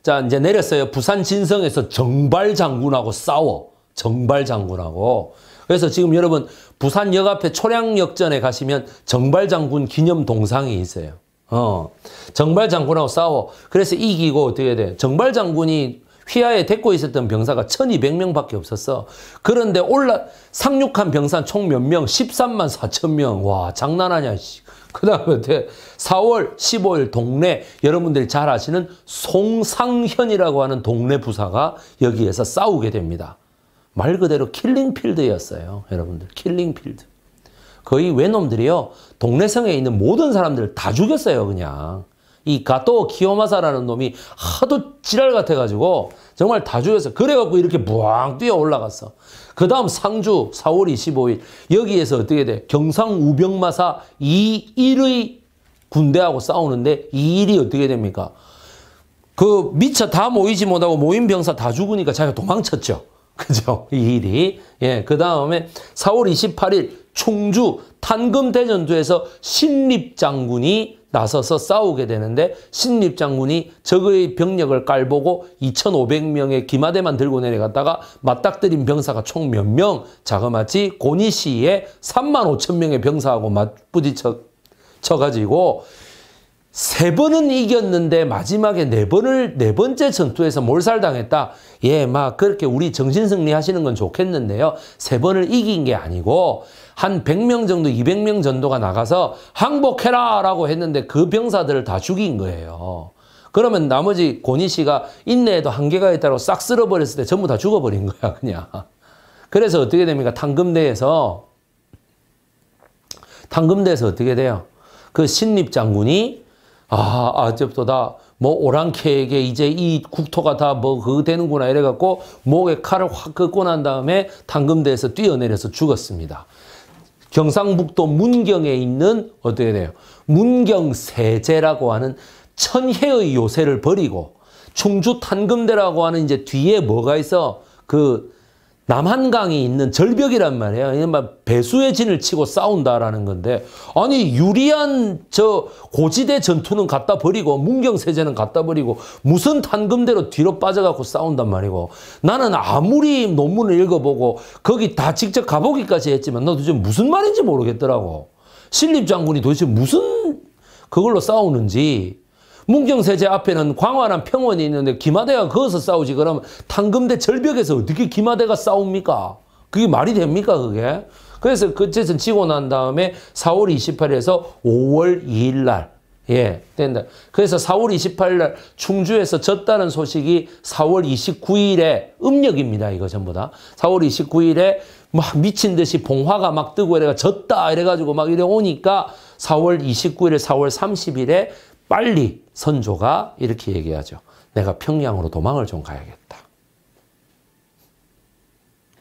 자, 이제 내렸어요. 부산 진성에서 정발 장군하고 싸워. 정발 장군하고. 그래서 지금 여러분 부산역 앞에 초량역전에 가시면 정발 장군 기념 동상이 있어요. 어. 정발 장군하고 싸워. 그래서 이기고 어떻게 돼? 정발 장군이 휘하에 데리고 있었던 병사가 1200명 밖에 없었어. 그런데 올라, 상륙한 병사 총 몇 명? 13만 4천 명. 와, 장난하냐, 씨. 그 다음에 4월 15일 동네, 여러분들이 잘 아시는 송상현이라고 하는 동네 부사가 여기에서 싸우게 됩니다. 말 그대로 킬링필드였어요. 여러분들, 킬링필드. 거의 외놈들이요. 동네성에 있는 모든 사람들을 다 죽였어요, 그냥. 이 가토 키요마사라는 놈이 하도 지랄 같아가지고 정말 다 죽였어. 그래갖고 이렇게 부앙 뛰어 올라갔어. 그 다음 상주 4월 25일 여기에서 어떻게 돼? 경상우병마사 이일의 군대하고 싸우는데 이일이 어떻게 됩니까? 그 미처 다 모이지 못하고 모인 병사 다 죽으니까 자기가 도망쳤죠. 그죠? 이일이. 예, 그 다음에 4월 28일 충주, 탄금대전투에서 신립장군이 나서서 싸우게 되는데 신립장군이 적의 병력을 깔보고 2,500명의 기마대만 들고 내려갔다가 맞닥뜨린 병사가 총 몇 명? 자그마치 고니시의 3만 5천 명의 병사하고 맞부딪혀 가지고 세 번은 이겼는데 마지막에 네 번을 네 번째 전투에서 몰살당했다. 예, 막 그렇게 우리 정신 승리 하시는 건 좋겠는데요. 세 번을 이긴 게 아니고 한 100명 정도 200명 정도가 나가서 항복해라 라고 했는데 그 병사들을 다 죽인 거예요. 그러면 나머지 고니 씨가 인내에도 한계가 있다고 싹 쓸어버렸을 때 전부 다 죽어버린 거야 그냥. 그래서 어떻게 됩니까? 탕금대에서 탕금대에서 어떻게 돼요? 그 신립 장군이 아, 아제부다뭐 오랑캐에게 이제 이 국토가 다뭐그 되는구나 이래갖고 목에 칼을 확 긋고 난 다음에 당금대에서 뛰어내려서 죽었습니다. 경상북도 문경에 있는 어떻게 돼요? 문경세제라고 하는 천혜의 요새를 버리고 충주 탄금대라고 하는 이제 뒤에 뭐가 있어? 그 남한강이 있는 절벽이란 말이에요. 이른바 배수의 진을 치고 싸운다라는 건데 아니 유리한 저 고지대 전투는 갖다 버리고 문경세제는 갖다 버리고 무슨 탄금대로 뒤로 빠져갖고 싸운단 말이고 나는 아무리 논문을 읽어보고 거기 다 직접 가보기까지 했지만 나도 지금 무슨 말인지 모르겠더라고. 신립장군이 도대체 무슨 그걸로 싸우는지 문경세제 앞에는 광활한 평원이 있는데 김하대가 거기서 싸우지 그럼 탕금대 절벽에서 어떻게 김하대가 싸웁니까? 그게 말이 됩니까 그게? 그래서 그쨌든 지고 난 다음에 4월 28일에서 5월 2일 날 예, 된다. 그래서 4월 28일 날 충주에서 졌다는 소식이 4월 29일에 음력입니다. 이거 전부 다. 4월 29일에 막 미친 듯이 봉화가 막 뜨고 이래가 졌다 이래 가지고 막 이래 오니까 4월 29일에 4월 30일에 빨리 선조가 이렇게 얘기하죠. 내가 평양으로 도망을 좀 가야겠다.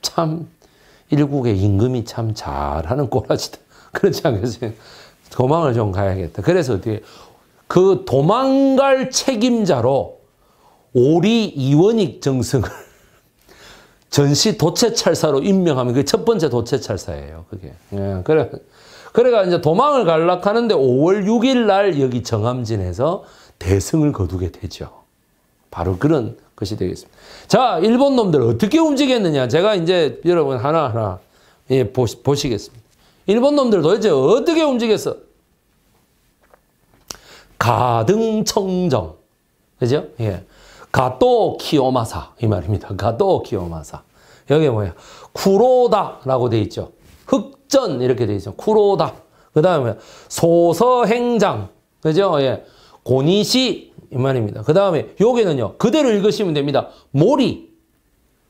참 일국의 임금이 참 잘하는 꼬라지다. 그렇지 않겠어요? 도망을 좀 가야겠다. 그래서 어떻게 그 도망갈 책임자로 오리 이원익 정승을 전시 도체찰사로 임명하면 그첫 번째 도체찰사예요. 그게. 예, 그래 그래가 이제 도망을 갈락하는데 5월 6일 날 여기 정암진에서 대승을 거두게 되죠. 바로 그런 것이 되겠습니다. 자, 일본 놈들 어떻게 움직였느냐. 제가 이제 여러분 하나하나 예, 보시, 보시겠습니다. 일본 놈들 도대체 어떻게 움직였어? 가등청정. 그죠? 예. 가토 키오마사. 이 말입니다. 가토 키오마사. 여기 뭐야? 쿠로다라고 돼 있죠. 흑전 이렇게 돼 있어요. 쿠로다. 그 다음에 소서행장. 그죠? 예. 고니시 이 말입니다. 그 다음에 여기는요. 그대로 읽으시면 됩니다. 모리.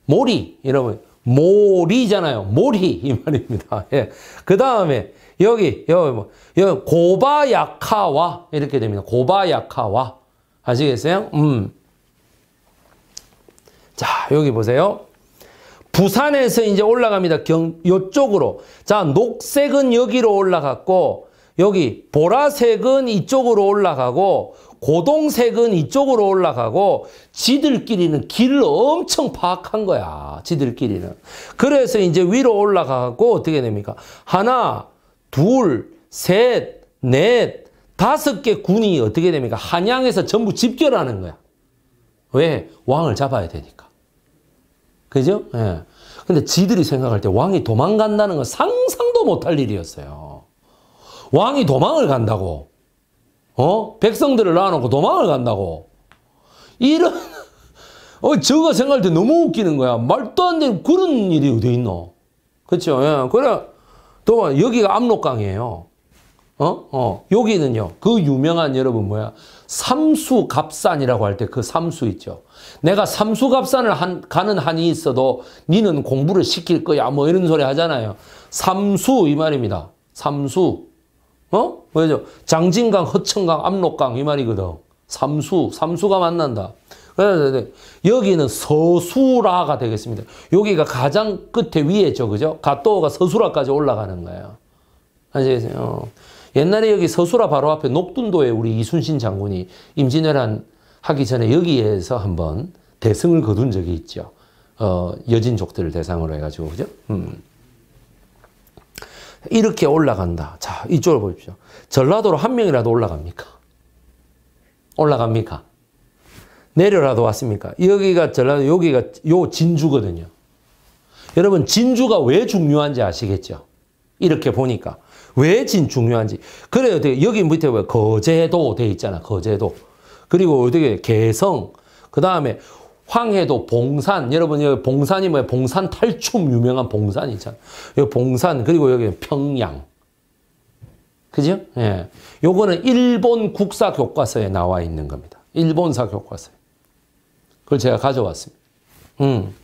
모리. 여러분. 모리잖아요. 모리 이 말입니다. 예. 그 다음에 여기 여기 뭐 여기 고바야카와 이렇게 됩니다. 고바야카와 아시겠어요? 음. 자 여기 보세요. 부산에서 이제 올라갑니다. 경, 요쪽으로. 자, 녹색은 여기로 올라갔고, 여기 보라색은 이쪽으로 올라가고, 고동색은 이쪽으로 올라가고, 지들끼리는 길을 엄청 파악한 거야. 지들끼리는. 그래서 이제 위로 올라가고, 어떻게 됩니까? 하나, 둘, 셋, 넷, 다섯 개 군이 어떻게 됩니까? 한양에서 전부 집결하는 거야. 왜? 왕을 잡아야 되니까. 그죠? 예. 근데 지들이 생각할 때 왕이 도망간다는 건 상상도 못할 일이었어요. 왕이 도망을 간다고. 어? 백성들을 낳놓고 도망을 간다고. 이런, 어, 저가 생각할 때 너무 웃기는 거야. 말도 안 되는 그런 일이 어디 있노? 그쵸? 예. 그래. 또, 여기가 압록강이에요. 어? 어. 여기는요. 그 유명한 여러분 뭐야. 삼수갑산이라고 할 때 그 삼수 있죠. 내가 삼수갑산을 한, 가는 한이 있어도 니는 공부를 시킬 거야. 뭐 이런 소리 하잖아요. 삼수 이 말입니다. 삼수. 어? 뭐죠? 장진강, 허천강, 압록강 이 말이거든. 삼수, 삼수가 만난다. 그래서 여기는 서수라가 되겠습니다. 여기가 가장 끝에 위에죠. 그죠? 가또가 서수라까지 올라가는 거예요. 아시겠어요? 어. 옛날에 여기 서수라 바로 앞에 녹둔도에 우리 이순신 장군이 임진왜란 하기 전에 여기에서 한번 대승을 거둔 적이 있죠. 어, 여진족들을 대상으로 해가지고, 그죠? 음. 이렇게 올라간다. 자, 이쪽을 보십시오. 전라도로 한 명이라도 올라갑니까? 올라갑니까? 내려라도 왔습니까? 여기가 전라도, 여기가 요 진주거든요. 여러분, 진주가 왜 중요한지 아시겠죠? 이렇게 보니까. 왜진 중요한지. 그래 어떻게 여기 밑에 왜 거제도 돼 있잖아. 거제도. 그리고 어떻게 개성. 그 다음에 황해도 봉산. 여러분 여기 봉산이 뭐야? 봉산 탈춤 유명한 봉산 있잖아. 여기 봉산 그리고 여기 평양. 그죠? 예. 요거는 일본 국사 교과서에 나와 있는 겁니다. 일본사 교과서에. 그걸 제가 가져왔습니다. 음.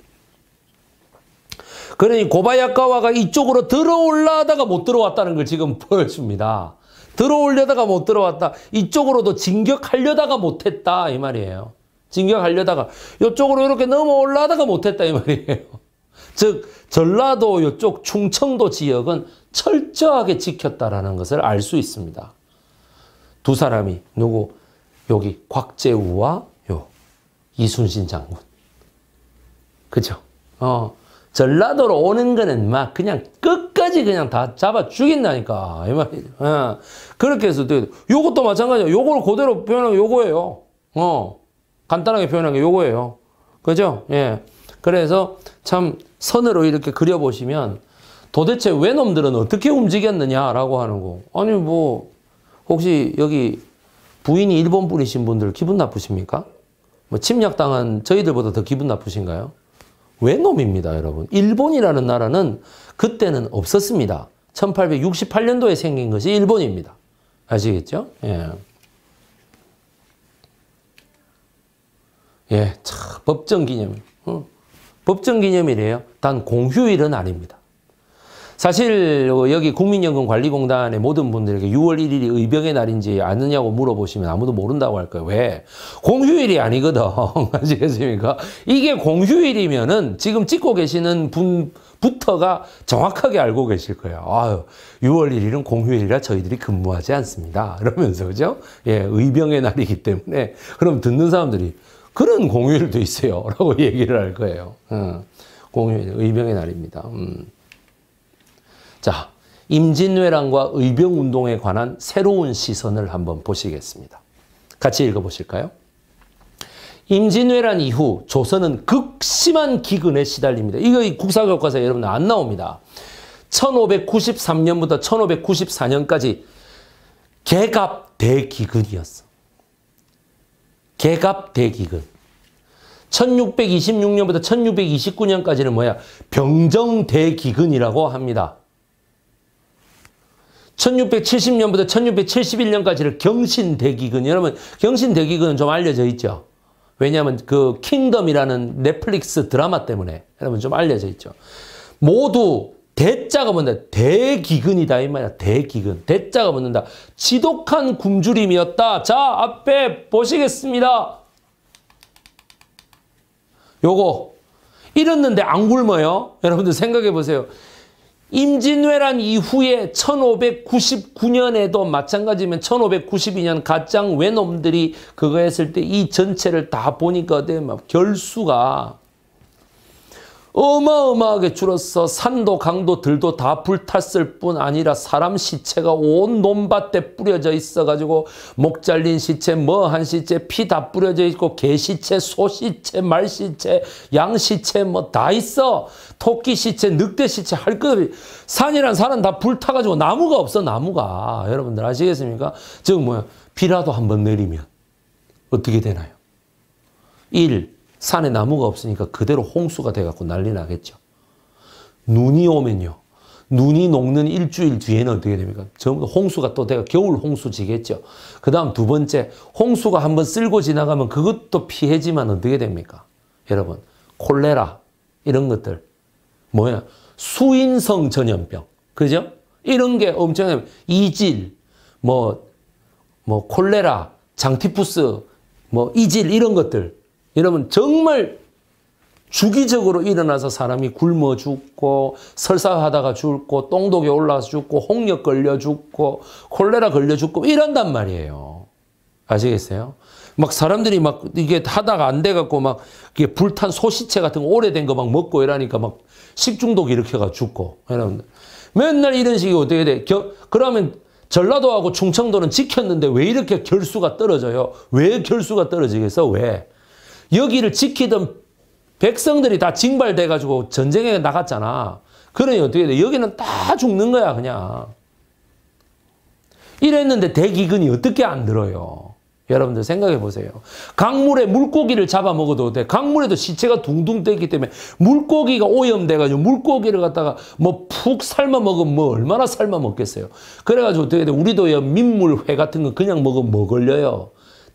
그러니 고바야카와가 이쪽으로 들어올라다가 못 들어왔다는 걸 지금 보여줍니다. 들어올려다가 못 들어왔다. 이쪽으로도 진격하려다가 못했다 이 말이에요. 진격하려다가 이쪽으로 이렇게 넘어올라다가 못했다 이 말이에요. 즉 전라도 이쪽 충청도 지역은 철저하게 지켰다라는 것을 알 수 있습니다. 두 사람이 누구 여기 곽재우와 요 이순신 장군 그죠? 어 전라도로 오는 거는 막 그냥 끝까지 그냥 다 잡아 죽인다니까. 이 말이죠. 어. 그렇게 해서 요것도 마찬가지예요. 걸 그대로 표현한 게 요거예요. 어. 간단하게 표현한 게 요거예요. 그죠? 예. 그래서 참 선으로 이렇게 그려보시면 도대체 왜놈들은 어떻게 움직였느냐라고 하는 거. 아니, 뭐, 혹시 여기 부인이 일본 분이신 분들 기분 나쁘십니까? 뭐 침략당한 저희들보다 더 기분 나쁘신가요? 왜놈입니다 여러분. 일본이라는 나라는 그때는 없었습니다. 1868년도에 생긴 것이 일본입니다. 아시겠죠? 예. 예, 참, 법정 기념 어? 법정 기념이에요단 공휴일은 아닙니다. 사실 여기 국민연금관리공단의 모든 분들에게 6월 1일이 의병의 날인지 아느냐고 물어보시면 아무도 모른다고 할 거예요. 왜? 공휴일이 아니거든. 아시겠습니까? 이게 공휴일이면은 지금 찍고 계시는 분, 부터가 정확하게 알고 계실 거예요. 아유, 6월 1일은 공휴일이라 저희들이 근무하지 않습니다. 이러면서, 그죠? 예, 의병의 날이기 때문에. 그럼 듣는 사람들이 그런 공휴일도 있어요. 라고 얘기를 할 거예요. 음, 공휴일, 의병의 날입니다. 음. 자, 임진왜란과 의병운동에 관한 새로운 시선을 한번 보시겠습니다. 같이 읽어보실까요? 임진왜란 이후 조선은 극심한 기근에 시달립니다. 이거 국사교과서에 여러분 들안 나옵니다. 1593년부터 1594년까지 개갑 대기근이었어. 개갑 대기근. 1626년부터 1629년까지는 뭐야? 병정 대기근이라고 합니다. 1670년부터 1671년까지를 경신대기근. 여러분, 경신대기근은 좀 알려져 있죠? 왜냐하면 그 킹덤이라는 넷플릭스 드라마 때문에 여러분 좀 알려져 있죠. 모두 대자가 붙는다. 대기근이다 이 말이야. 대기근. 대자가 붙는다. 지독한 굶주림이었다. 자 앞에 보시겠습니다. 요거 잃었는데 안 굶어요. 여러분들 생각해 보세요. 임진왜란 이후에 1599년에도 마찬가지면 1592년 가장 외놈들이 그거 했을 때 이 전체를 다 보니까 결수가 어마어마하게 줄어서 산도 강도 들도 다 불탔을 뿐 아니라 사람 시체가 온 논밭에 뿌려져 있어가지고 목 잘린 시체, 뭐 한 시체, 피 다 뿌려져 있고 개 시체, 소 시체, 말 시체, 양 시체 뭐 다 있어. 토끼 시체, 늑대 시체 할 것. 산이란 산은 다 불타가지고 나무가 없어 나무가. 여러분들 아시겠습니까? 지금 뭐야? 비라도 한번 내리면 어떻게 되나요? 1. 산에 나무가 없으니까 그대로 홍수가 돼갖고 난리 나겠죠. 눈이 오면요. 눈이 녹는 일주일 뒤에는 어떻게 됩니까? 전부 홍수가 또 돼가 겨울 홍수 지겠죠. 그 다음 두 번째, 홍수가 한번 쓸고 지나가면 그것도 피해지만 어떻게 됩니까? 여러분, 콜레라, 이런 것들. 뭐야? 수인성 전염병. 그죠? 이런 게 엄청나게 이질, 뭐, 뭐, 콜레라, 장티푸스, 뭐, 이질, 이런 것들. 여러분 정말 주기적으로 일어나서 사람이 굶어 죽고 설사하다가 죽고 똥독에 올라서 죽고 홍역 걸려 죽고 콜레라 걸려 죽고 뭐 이런단 말이에요. 아시겠어요? 막 사람들이 막 이게 하다가 안 돼갖고 막 이게 불탄 소시체 같은 거 오래된 거 막 먹고 이러니까 막 식중독 일으켜가 죽고 여러분 맨날 이런 식이 어떻게 돼? 겨, 그러면 전라도하고 충청도는 지켰는데 왜 이렇게 결수가 떨어져요? 왜 결수가 떨어지겠어? 왜? 여기를 지키던 백성들이 다 징발돼 가지고 전쟁에 나갔잖아. 그러니 어떻게 돼? 여기는 다 죽는 거야 그냥. 이랬는데 대기근이 어떻게 안 들어요? 여러분들 생각해 보세요. 강물에 물고기를 잡아먹어도 돼. 강물에도 시체가 둥둥 떠기 때문에 물고기가 오염돼가지고 물고기를 갖다가 뭐 푹 삶아 먹으면 뭐 얼마나 삶아 먹겠어요. 그래가지고 어떻게 돼. 우리도 민물회 같은 거 그냥 먹으면 뭐 걸려요.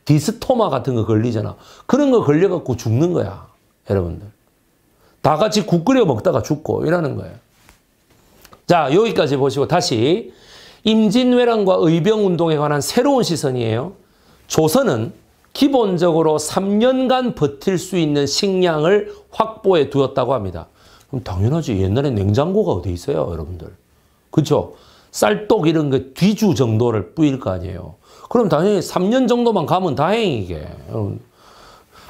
디스토마 같은 거 걸리잖아. 그런 거 걸려갖고 죽는 거야. 여러분들. 다 같이 국 끓여 먹다가 죽고 이러는 거예요. 자, 여기까지 보시고 다시 임진왜란과 의병운동에 관한 새로운 시선이에요. 조선은 기본적으로 3년간 버틸 수 있는 식량을 확보해 두었다고 합니다. 그럼 당연하지. 옛날에 냉장고가 어디 있어요, 여러분들. 그렇죠? 쌀떡 이런 거 뒤주 정도를 뿌릴 거 아니에요. 그럼 당연히 3년 정도만 가면 다행이게.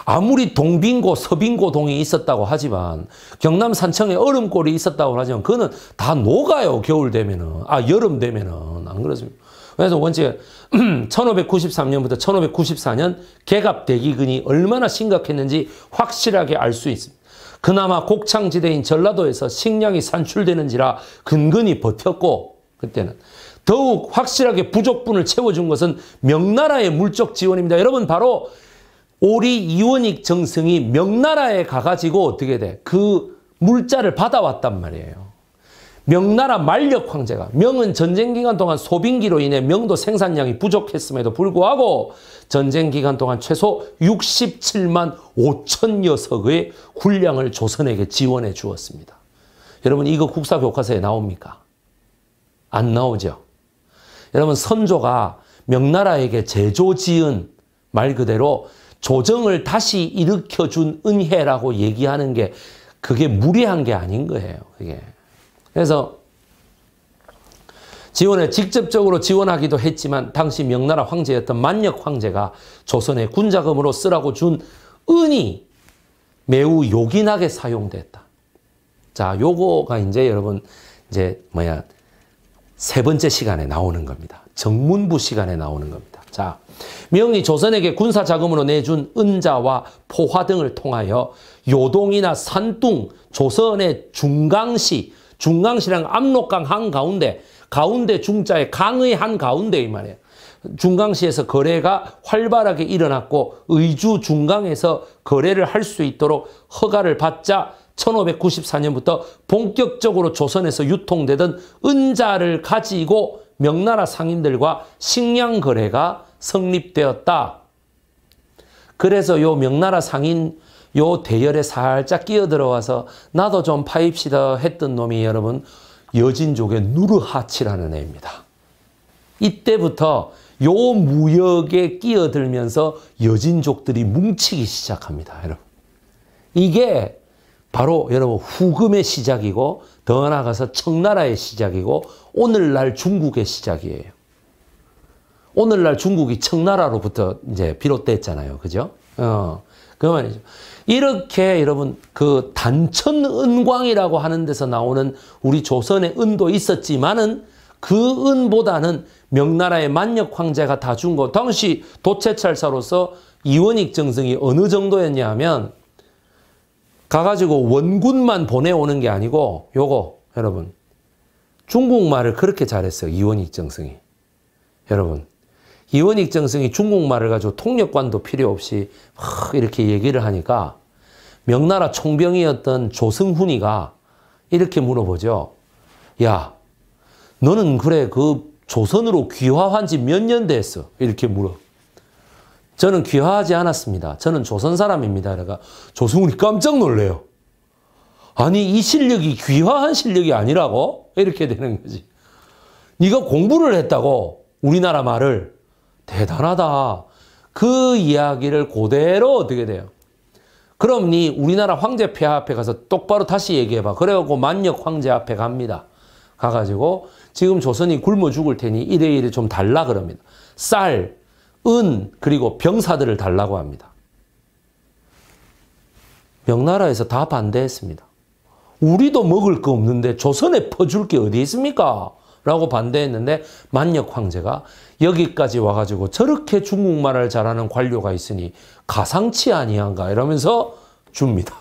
아무리 동빙고, 서빙고 동이 있었다고 하지만 경남 산청에 얼음골이 있었다고 하지만 그거는 다 녹아요. 겨울 되면은. 아, 여름 되면은. 안 그렇습니까? 그래서 원체 1593년부터 1594년 개갑 대기근이 얼마나 심각했는지 확실하게 알 수 있습니다. 그나마 곡창지대인 전라도에서 식량이 산출되는지라 근근히 버텼고 그때는. 더욱 확실하게 부족분을 채워준 것은 명나라의 물적 지원입니다. 여러분 바로 오리 이원익 정승이 명나라에 가가지고 어떻게 돼? 그 물자를 받아왔단 말이에요. 명나라 만력 황제가 명은 전쟁 기간 동안 소빙기로 인해 명도 생산량이 부족했음에도 불구하고 전쟁 기간 동안 최소 67만 5천 녀석의 군량을 조선에게 지원해 주었습니다. 여러분 이거 국사 교과서에 나옵니까? 안 나오죠. 여러분 선조가 명나라에게 제조 지은 말 그대로 조정을 다시 일으켜 준 은혜라고 얘기하는 게 그게 무리한 게 아닌 거예요. 그게. 그래서 지원에 직접적으로 지원하기도 했지만 당시 명나라 황제였던 만역 황제가 조선의 군자금으로 쓰라고 준 은이 매우 요긴하게 사용됐다. 자, 요거가 이제 여러분 이제 뭐야 세 번째 시간에 나오는 겁니다. 정문부 시간에 나오는 겁니다. 자, 명이 조선에게 군사 자금으로 내준 은자와 포화 등을 통하여 요동이나 산둥, 조선의 중강시, 중강시랑 압록강 한 가운데, 가운데 중자의 강의 한 가운데 이 말이에요. 중강시에서 거래가 활발하게 일어났고 의주 중강에서 거래를 할 수 있도록 허가를 받자 1594년부터 본격적으로 조선에서 유통되던 은자를 가지고 명나라 상인들과 식량 거래가 성립되었다. 그래서 요 명나라 상인 요 대열에 살짝 끼어들어와서 나도 좀 파입시다 했던 놈이 여러분 여진족의 누르하치라는 애입니다. 이때부터 요 무역에 끼어들면서 여진족들이 뭉치기 시작합니다. 여러분. 이게 바로 여러분 후금의 시작이고 더 나아가서 청나라의 시작이고 오늘날 중국의 시작이에요. 오늘날 중국이 청나라로부터 이제 비롯됐잖아요. 그죠? 어, 그 말이죠. 이렇게 여러분 그 단천 은광이라고 하는 데서 나오는 우리 조선의 은도 있었지만은 그 은보다는 명나라의 만역 황제가 다 준 거. 당시 도채찰사로서 이원익 정승이 어느 정도였냐면 가가지고 원군만 보내오는 게 아니고 요거 여러분 중국말을 그렇게 잘했어요. 이원익정승이. 여러분 이원익정승이 중국말을 가지고 통역관도 필요 없이 이렇게 얘기를 하니까 명나라 총병이었던 조승훈이가 이렇게 물어보죠. 야, 너는 그래 그 조선으로 귀화한 지 몇 년 됐어? 이렇게 물어. 저는 귀화하지 않았습니다. 저는 조선 사람입니다. 그러니까 조선군이 깜짝 놀래요. 아니 이 실력이 귀화한 실력이 아니라고 이렇게 되는 거지. 네가 공부를 했다고 우리나라 말을 대단하다. 그 이야기를 그대로 어떻게 돼요? 그럼 네 우리나라 황제 폐하 앞에 가서 똑바로 다시 얘기해봐. 그래갖고 만력 황제 앞에 갑니다. 가가지고 지금 조선이 굶어 죽을 테니 이래이래 좀 달라 그럽니다. 쌀, 은 그리고 병사들을 달라고 합니다. 명나라에서 다 반대했습니다. 우리도 먹을 거 없는데 조선에 퍼줄 게 어디 있습니까? 라고 반대했는데 만역 황제가 여기까지 와가지고 저렇게 중국말을 잘하는 관료가 있으니 가상치 아니한가 이러면서 줍니다.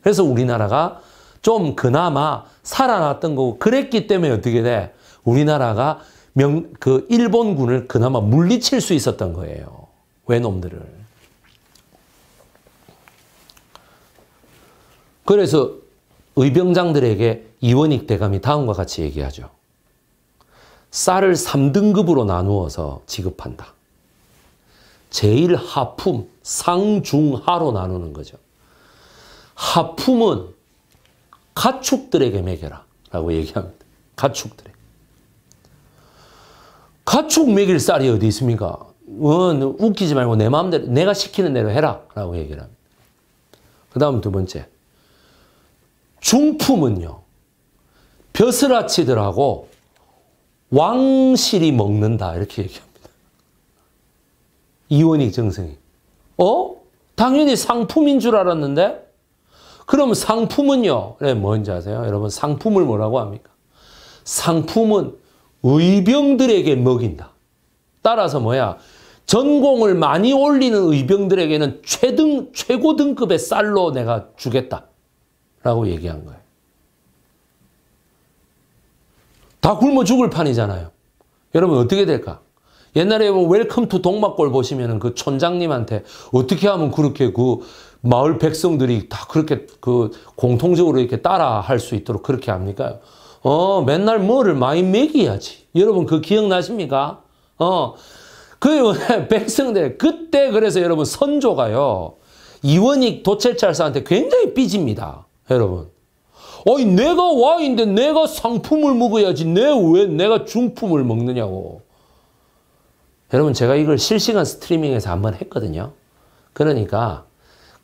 그래서 우리나라가 좀 그나마 살아났던 거고 그랬기 때문에 어떻게 돼? 우리나라가 명, 그 일본군을 그나마 물리칠 수 있었던 거예요. 외놈들을. 그래서 의병장들에게 이원익 대감이 다음과 같이 얘기하죠. 쌀을 3등급으로 나누어서 지급한다. 제일 하품, 상중하로 나누는 거죠. 하품은 가축들에게 매겨라 라고 얘기합니다. 가축들에 가축 먹일 쌀이 어디 있습니까? 원 웃기지 말고 내 마음대로 내가 시키는 대로 해라 라고 얘기를 합니다. 그 다음 두 번째 중품은요 벼슬아치들하고 왕실이 먹는다 이렇게 얘기합니다. 이원익 정승이 어? 당연히 상품인 줄 알았는데 그럼 상품은요? 네, 뭔지 아세요? 여러분 상품을 뭐라고 합니까? 상품은 의병들에게 먹인다. 따라서 뭐야? 전공을 많이 올리는 의병들에게는 최등, 최고 등급의 쌀로 내가 주겠다. 라고 얘기한 거예요. 다 굶어 죽을 판이잖아요. 여러분 어떻게 될까? 옛날에 웰컴 뭐 투 동막골 보시면그 촌장님한테 어떻게 하면 그렇게 그 마을 백성들이 다 그렇게 그 공통적으로 이렇게 따라 할 수 있도록 그렇게 합니까? 어, 맨날 뭐를 많이 먹여야지. 여러분 그 기억나십니까? 어, 그 백성대 그때 그래서 여러분 선조가요. 이원익 도체찰사한테 굉장히 삐집니다. 여러분. 어이 내가 와인데 내가 상품을 먹어야지 내 왜 내가 중품을 먹느냐고. 여러분 제가 이걸 실시간 스트리밍에서 한번 했거든요. 그러니까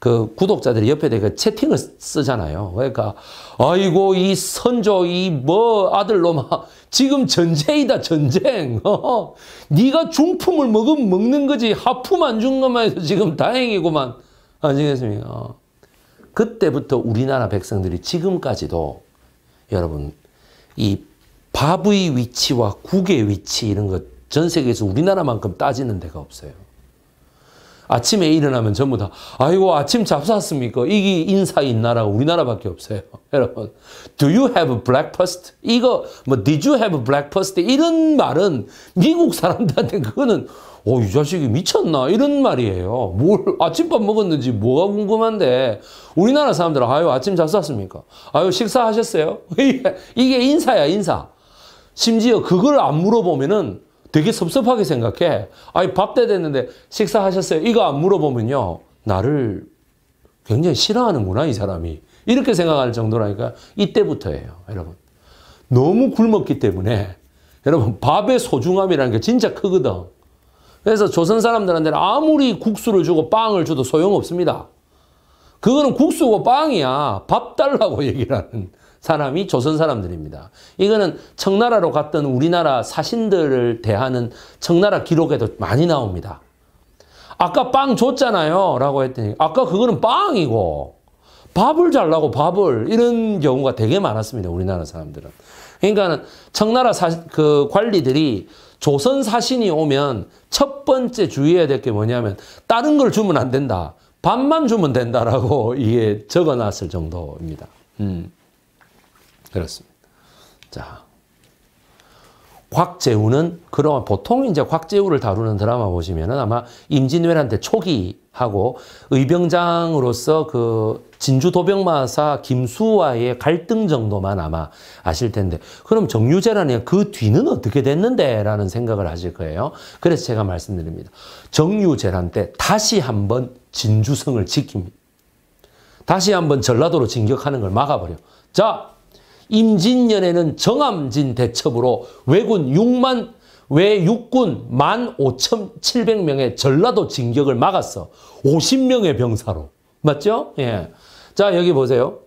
그 구독자들이 옆에 대그 채팅을 쓰잖아요. 그러니까 아이고 이 선조 이뭐 아들놈아 지금 전쟁이다 전쟁. 어? 네가 중품을 먹으 먹는 거지 하품 안 준 것만 해서 지금 다행이고만 아시겠습니까? 어. 그때부터 우리나라 백성들이 지금까지도 여러분 이 밥의 위치와 국의 위치 이런 것 전 세계에서 우리나라만큼 따지는 데가 없어요. 아침에 일어나면 전부 다 아이고 아침 잡쌌습니까? 이게 인사 있나라 우리나라밖에 없어요. 여러분, do you have breakfast? 이거 뭐 did you have breakfast? 이런 말은 미국 사람들한테 그거는 오이 어, 자식이 미쳤나 이런 말이에요. 뭘 아침밥 먹었는지 뭐가 궁금한데 우리나라 사람들은 아유 아침 잡쌌습니까? 아유 식사하셨어요? 이게 인사야 인사. 심지어 그걸 안 물어보면은 되게 섭섭하게 생각해. 아니, 밥때 됐는데 식사하셨어요? 이거 안 물어보면요. 나를 굉장히 싫어하는구나, 이 사람이. 이렇게 생각할 정도라니까 이때부터예요, 여러분. 너무 굶었기 때문에 여러분 밥의 소중함이라는 게 진짜 크거든. 그래서 조선 사람들한테 아무리 국수를 주고 빵을 줘도 소용없습니다. 그거는 국수고 빵이야. 밥 달라고 얘기를 하는. 사람이 조선 사람들입니다. 이거는 청나라로 갔던 우리나라 사신들을 대하는 청나라 기록에도 많이 나옵니다. 아까 빵 줬잖아요. 라고 했더니 아까 그거는 빵이고 밥을 잘라고 밥을 이런 경우가 되게 많았습니다. 우리나라 사람들은. 그러니까 청나라 사, 그 관리들이 조선 사신이 오면 첫 번째 주의해야 될 게 뭐냐면 다른 걸 주면 안 된다. 밥만 주면 된다라고 이게 적어놨을 정도입니다. 음. 그렇습니다. 자. 곽재우는 그러한 보통 이제 곽재우를 다루는 드라마 보시면은 아마 임진왜란때 초기하고 의병장으로서 그 진주 도병마사 김수와의 갈등 정도만 아마 아실 텐데 그럼 정유재라는 그 뒤는 어떻게 됐는데라는 생각을 하실 거예요. 그래서 제가 말씀드립니다. 정유재란 때 다시 한번 진주성을 지킵니다. 다시 한번 전라도로 진격하는 걸 막아버려. 자, 임진년에는 정암진 대첩으로 왜군 6만 왜 육군 15,700명의 전라도 진격을 막았어. 50명의 병사로. 맞죠? 예. 자, 여기 보세요.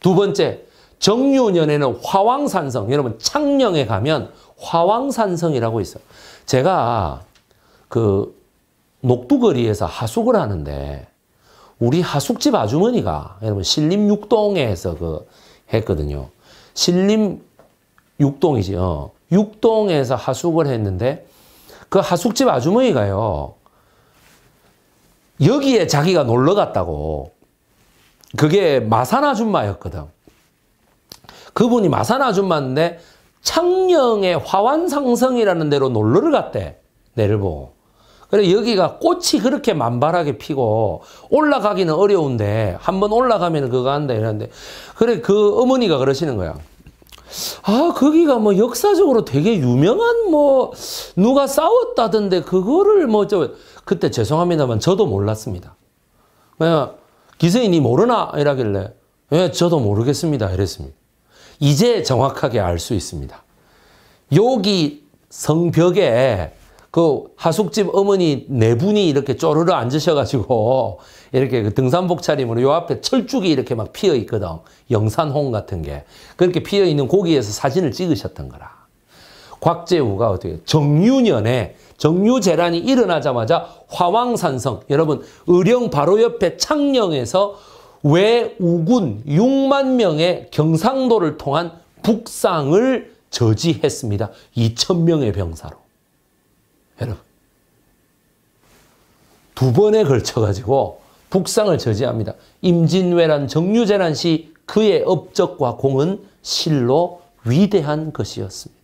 두 번째, 정유년에는 화왕산성, 여러분 창녕에 가면 화왕산성이라고 있어요. 제가 그 녹두거리에서 하숙을 하는데 우리 하숙집 아주머니가 여러분 신림육동에서 그 했거든요. 신림 육동이죠 육동에서 하숙을 했는데 그 하숙집 아주머니가요. 여기에 자기가 놀러 갔다고. 그게 마산 아줌마였거든. 그분이 마산 아줌마인데 창녕의 화완상성이라는 데로 놀러를 갔대. 내를 보고. 그래 여기가 꽃이 그렇게 만발하게 피고 올라가기는 어려운데 한번 올라가면 그거 한다 이러는데 그래 그 어머니가 그러시는 거야. 아 거기가 뭐 역사적으로 되게 유명한 뭐 누가 싸웠다던데 그거를 뭐 저 그때 죄송합니다만 저도 몰랐습니다. 그냥 기세인이 모르나 이러길래 예 저도 모르겠습니다 이랬습니다. 이제 정확하게 알 수 있습니다. 여기 성벽에 그 하숙집 어머니 네 분이 이렇게 쪼르르 앉으셔가지고 이렇게 그 등산복 차림으로 요 앞에 철쭉이 이렇게 막 피어 있거든. 영산홍 같은 게. 그렇게 피어 있는 고기에서 사진을 찍으셨던 거라. 곽재우가 어떻게 정유년에 정유 재란이 일어나자마자 화왕산성 여러분 의령 바로 옆에 창녕에서 왜우군 6만 명의 경상도를 통한 북상을 저지했습니다. 2천 명의 병사로. 여러분. 두 번에 걸쳐가지고 북상을 저지합니다. 임진왜란 정유재란 시 그의 업적과 공은 실로 위대한 것이었습니다.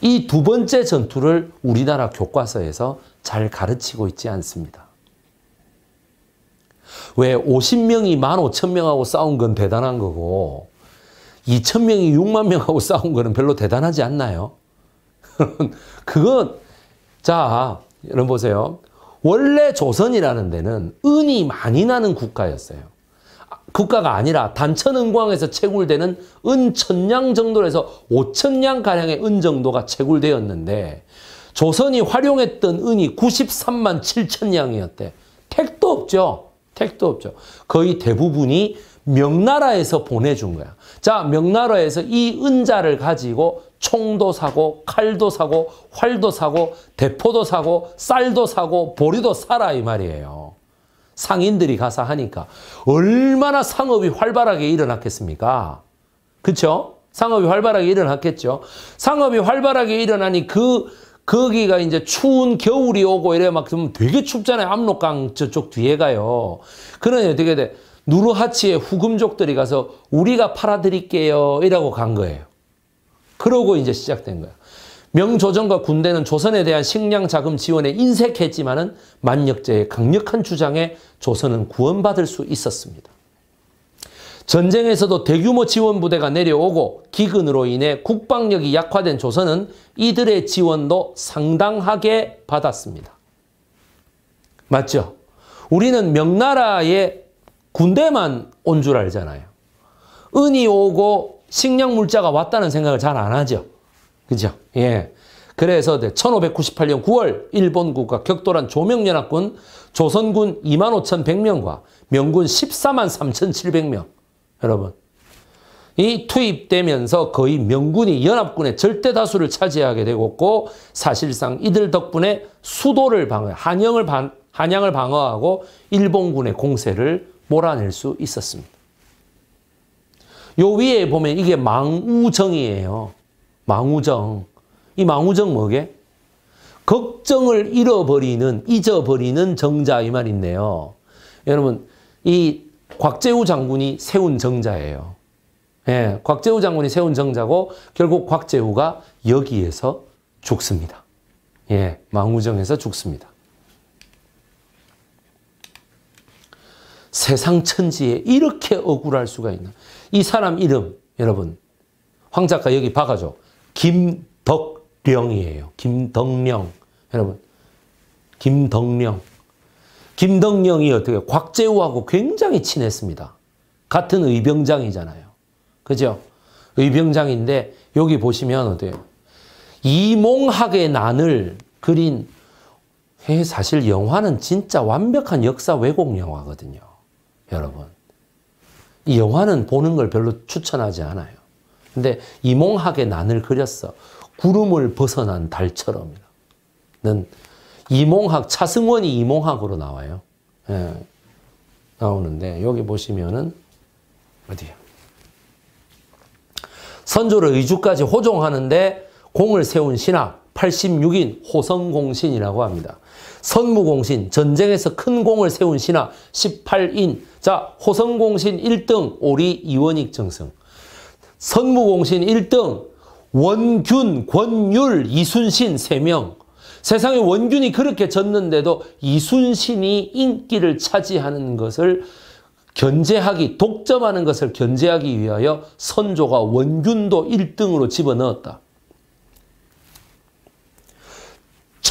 이 두 번째 전투를 우리나라 교과서에서 잘 가르치고 있지 않습니다. 왜 50명이 1 5 0명하고 싸운 건 대단한 거고 2 0명이 6만 명하고 싸운 거는 별로 대단하지 않나요? 그건 자 여러분 보세요. 원래 조선이라는 데는 은이 많이 나는 국가였어요. 국가가 아니라 단천은광에서 채굴되는 은 천냥 정도로 서 5천냥 가량의 은 정도가 채굴되었는데 조선이 활용했던 은이 93만 7천냥이었대. 택도 없죠. 택도 없죠. 거의 대부분이 명나라에서 보내준 거야. 자, 명나라에서 이 은자를 가지고 총도 사고 칼도 사고 활도 사고 대포도 사고 쌀도 사고 보리도 사라 이 말이에요. 상인들이 가서 하니까 얼마나 상업이 활발하게 일어났겠습니까? 그렇죠? 상업이 활발하게 일어났겠죠. 상업이 활발하게 일어나니 그 거기가 이제 추운 겨울이 오고 이래 막 그러면 되게 춥잖아요. 압록강 저쪽 뒤에 가요. 그러니 어떻게 돼? 누르하치의 후금족들이 가서 우리가 팔아드릴게요. 이라고 간 거예요. 그러고 이제 시작된 거야. 명조정과 군대는 조선에 대한 식량 자금 지원에 인색했지만은 만력제의 강력한 주장에 조선은 구원받을 수 있었습니다. 전쟁에서도 대규모 지원 부대가 내려오고 기근으로 인해 국방력이 약화된 조선은 이들의 지원도 상당하게 받았습니다. 맞죠? 우리는 명나라의 군대만 온 줄 알잖아요. 은이 오고 식량 물자가 왔다는 생각을 잘 안 하죠. 그죠? 예. 그래서 1598년 9월 일본군과 격돌한 조명연합군, 조선군 25,100명과 명군 143,700명. 여러분. 이 투입되면서 거의 명군이 연합군의 절대 다수를 차지하게 되었고 사실상 이들 덕분에 수도를 방어, 한영을 반, 한양을 방어하고 일본군의 공세를 몰아낼 수 있었습니다. 요 위에 보면 이게 망우정이에요. 망우정. 이 망우정 뭐게? 걱정을 잃어버리는, 잊어버리는 정자 이 말인데요. 여러분, 이 곽재우 장군이 세운 정자예요. 예, 곽재우 장군이 세운 정자고 결국 곽재우가 여기에서 죽습니다. 예, 망우정에서 죽습니다. 세상 천지에 이렇게 억울할 수가 있나. 이 사람 이름, 여러분. 황 작가 여기 박아줘. 김덕령이에요. 김덕령. 여러분. 김덕령. 김덕령이 어떻게, 곽재우하고 굉장히 친했습니다. 같은 의병장이잖아요. 그죠? 의병장인데, 여기 보시면 어때요? 이몽학의 난을 그린 예, 사실 영화는 진짜 완벽한 역사 왜곡 영화거든요. 여러분. 이 영화는 보는 걸 별로 추천하지 않아요. 근데 이몽학의 난을 그렸어. 구름을 벗어난 달처럼. 는 이몽학, 차승원이 이몽학으로 나와요. 예, 나오는데, 여기 보시면은, 어디야? 선조를 의주까지 호종하는데 공을 세운 신학 86인 호성공신이라고 합니다. 선무공신, 전쟁에서 큰 공을 세운 신하 18인, 자, 호성공신 1등 오리 이원익 정승, 선무공신 1등 원균, 권율, 이순신 3명, 세상에 원균이 그렇게 졌는데도 이순신이 인기를 차지하는 것을 견제하기, 독점하는 것을 견제하기 위하여 선조가 원균도 1등으로 집어넣었다.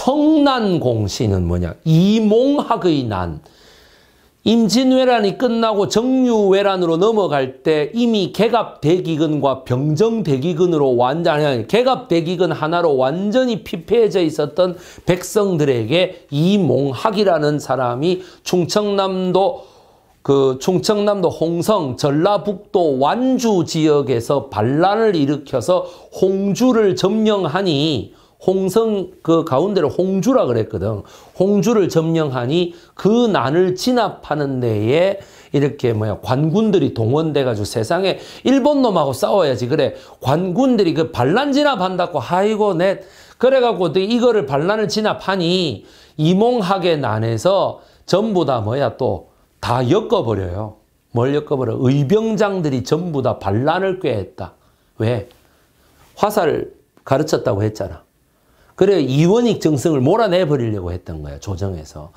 성난공시는 뭐냐? 이몽학의 난. 임진왜란이 끝나고 정유왜란으로 넘어갈 때 이미 개갑대기근과 병정대기근으로 완전히 개갑대기근 하나로 완전히 피폐해져 있었던 백성들에게 이몽학이라는 사람이 충청남도 그 충청남도 홍성 전라북도 완주 지역에서 반란을 일으켜서 홍주를 점령하니 홍성 그 가운데를 홍주라 그랬거든. 홍주를 점령하니 그 난을 진압하는 데에 이렇게 뭐야 관군들이 동원돼 가지고 세상에 일본 놈하고 싸워야지 그래. 관군들이 그 반란 진압한다고 하이고넷 그래 갖고 이거를 반란을 진압하니 이몽학의 난에서 전부 다 뭐야 또 다 엮어 버려요. 뭘 엮어 버려? 의병장들이 전부 다 반란을 꾀했다. 왜? 화살 가르쳤다고 했잖아. 그래 이원익 정승을 몰아내버리려고 했던 거예요. 조정에서.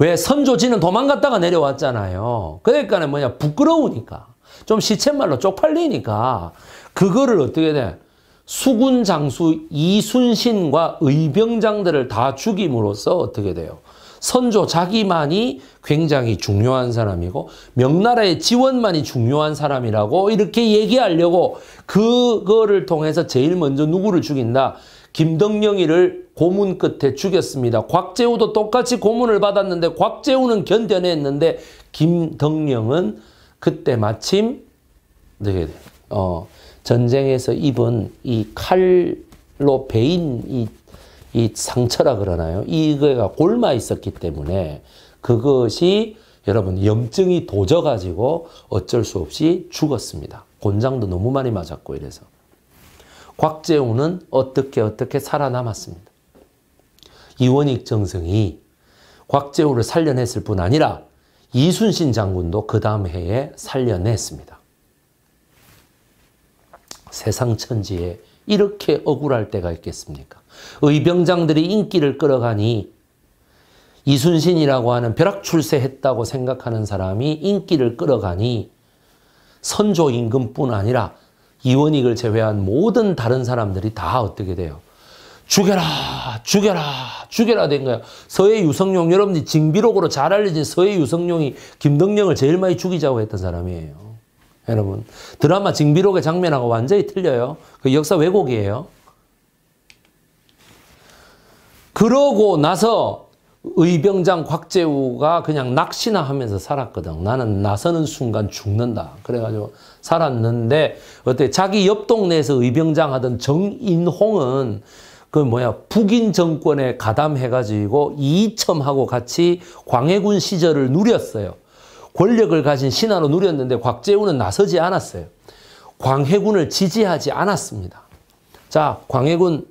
왜선조지는 도망갔다가 내려왔잖아요. 그러니까는 뭐냐 부끄러우니까 좀 시쳇말로 쪽팔리니까 그거를 어떻게 돼 수군 장수 이순신과 의병장들을 다 죽임으로써 어떻게 돼요? 선조 자기만이 굉장히 중요한 사람이고 명나라의 지원만이 중요한 사람이라고 이렇게 얘기하려고 그거를 통해서 제일 먼저 누구를 죽인다? 김덕령이를 고문 끝에 죽였습니다. 곽재우도 똑같이 고문을 받았는데 곽재우는 견뎌냈는데 김덕영은 그때 마침 네, 어, 전쟁에서 입은 이 칼로 베인 이, 이 상처라 그러나요? 이거가 골마 있었기 때문에 그것이 여러분 염증이 도져가지고 어쩔 수 없이 죽었습니다. 곤장도 너무 많이 맞았고 이래서. 곽재우는 어떻게 어떻게 살아남았습니다. 이원익 정승이 곽재우를 살려냈을 뿐 아니라 이순신 장군도 그 다음 해에 살려냈습니다. 세상 천지에 이렇게 억울할 때가 있겠습니까? 의병장들이 인기를 끌어가니 이순신이라고 하는 벼락 출세했다고 생각하는 사람이 인기를 끌어가니 선조 임금뿐 아니라 이원익을 제외한 모든 다른 사람들이 다 어떻게 돼요? 죽여라, 죽여라, 죽여라 된 거야. 서해 유성룡, 여러분이 징비록으로 잘 알려진 서해 유성룡이 김덕령을 제일 많이 죽이자고 했던 사람이에요. 여러분, 드라마 징비록의 장면하고 완전히 틀려요. 그 역사 왜곡이에요. 그러고 나서 의병장 곽재우가 그냥 낚시나 하면서 살았거든. 나는 나서는 순간 죽는다. 그래가지고 살았는데 어때 자기 옆 동네에서 의병장 하던 정인홍은 그 뭐야 북인 정권에 가담해가지고 이첨하고 같이 광해군 시절을 누렸어요. 권력을 가진 신하로 누렸는데 곽재우는 나서지 않았어요. 광해군을 지지하지 않았습니다. 자, 광해군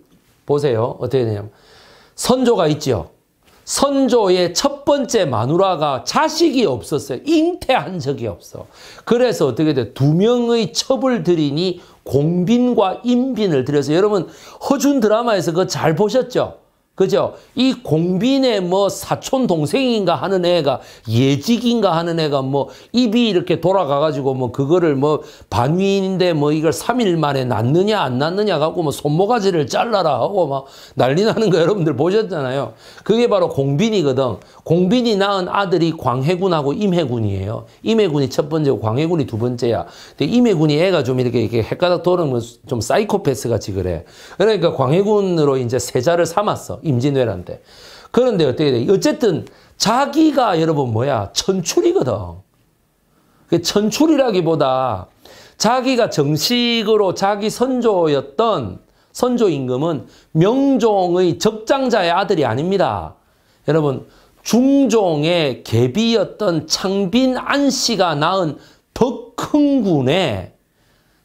보세요. 어떻게 되냐면 선조가 있죠 선조의 첫 번째 마누라가 자식이 없었어요. 잉태한 적이 없어. 그래서 어떻게 돼? 두 명의 첩을 들이니 공빈과 임빈을 들여서 여러분 허준 드라마에서 그거 잘 보셨죠? 그죠? 이 공빈의 뭐 사촌 동생인가 하는 애가 예직인가 하는 애가 뭐 입이 이렇게 돌아가가지고 뭐 그거를 뭐 반위인데 뭐 이걸 3일 만에 낫느냐안낫느냐 갖고 뭐 손모가지를 잘라라 하고 막 난리 나는 거 여러분들 보셨잖아요. 그게 바로 공빈이거든. 공빈이 낳은 아들이 광해군하고 임해군이에요. 임해군이 첫 번째고 광해군이 두 번째야. 근데 임해군이 애가 좀 이렇게 이렇게 헷가닥 도는 좀 사이코패스 같이 그래. 그러니까 광해군으로 이제 세자를 삼았어. 임진왜란 때. 그런데 어떻게 돼? 어쨌든 자기가 여러분 뭐야? 천출이거든. 천출이라기보다 자기가 정식으로 자기 선조였던 선조 임금은 명종의 적장자의 아들이 아닙니다. 여러분 중종의 계비였던 창빈 안씨가 낳은 덕흥군의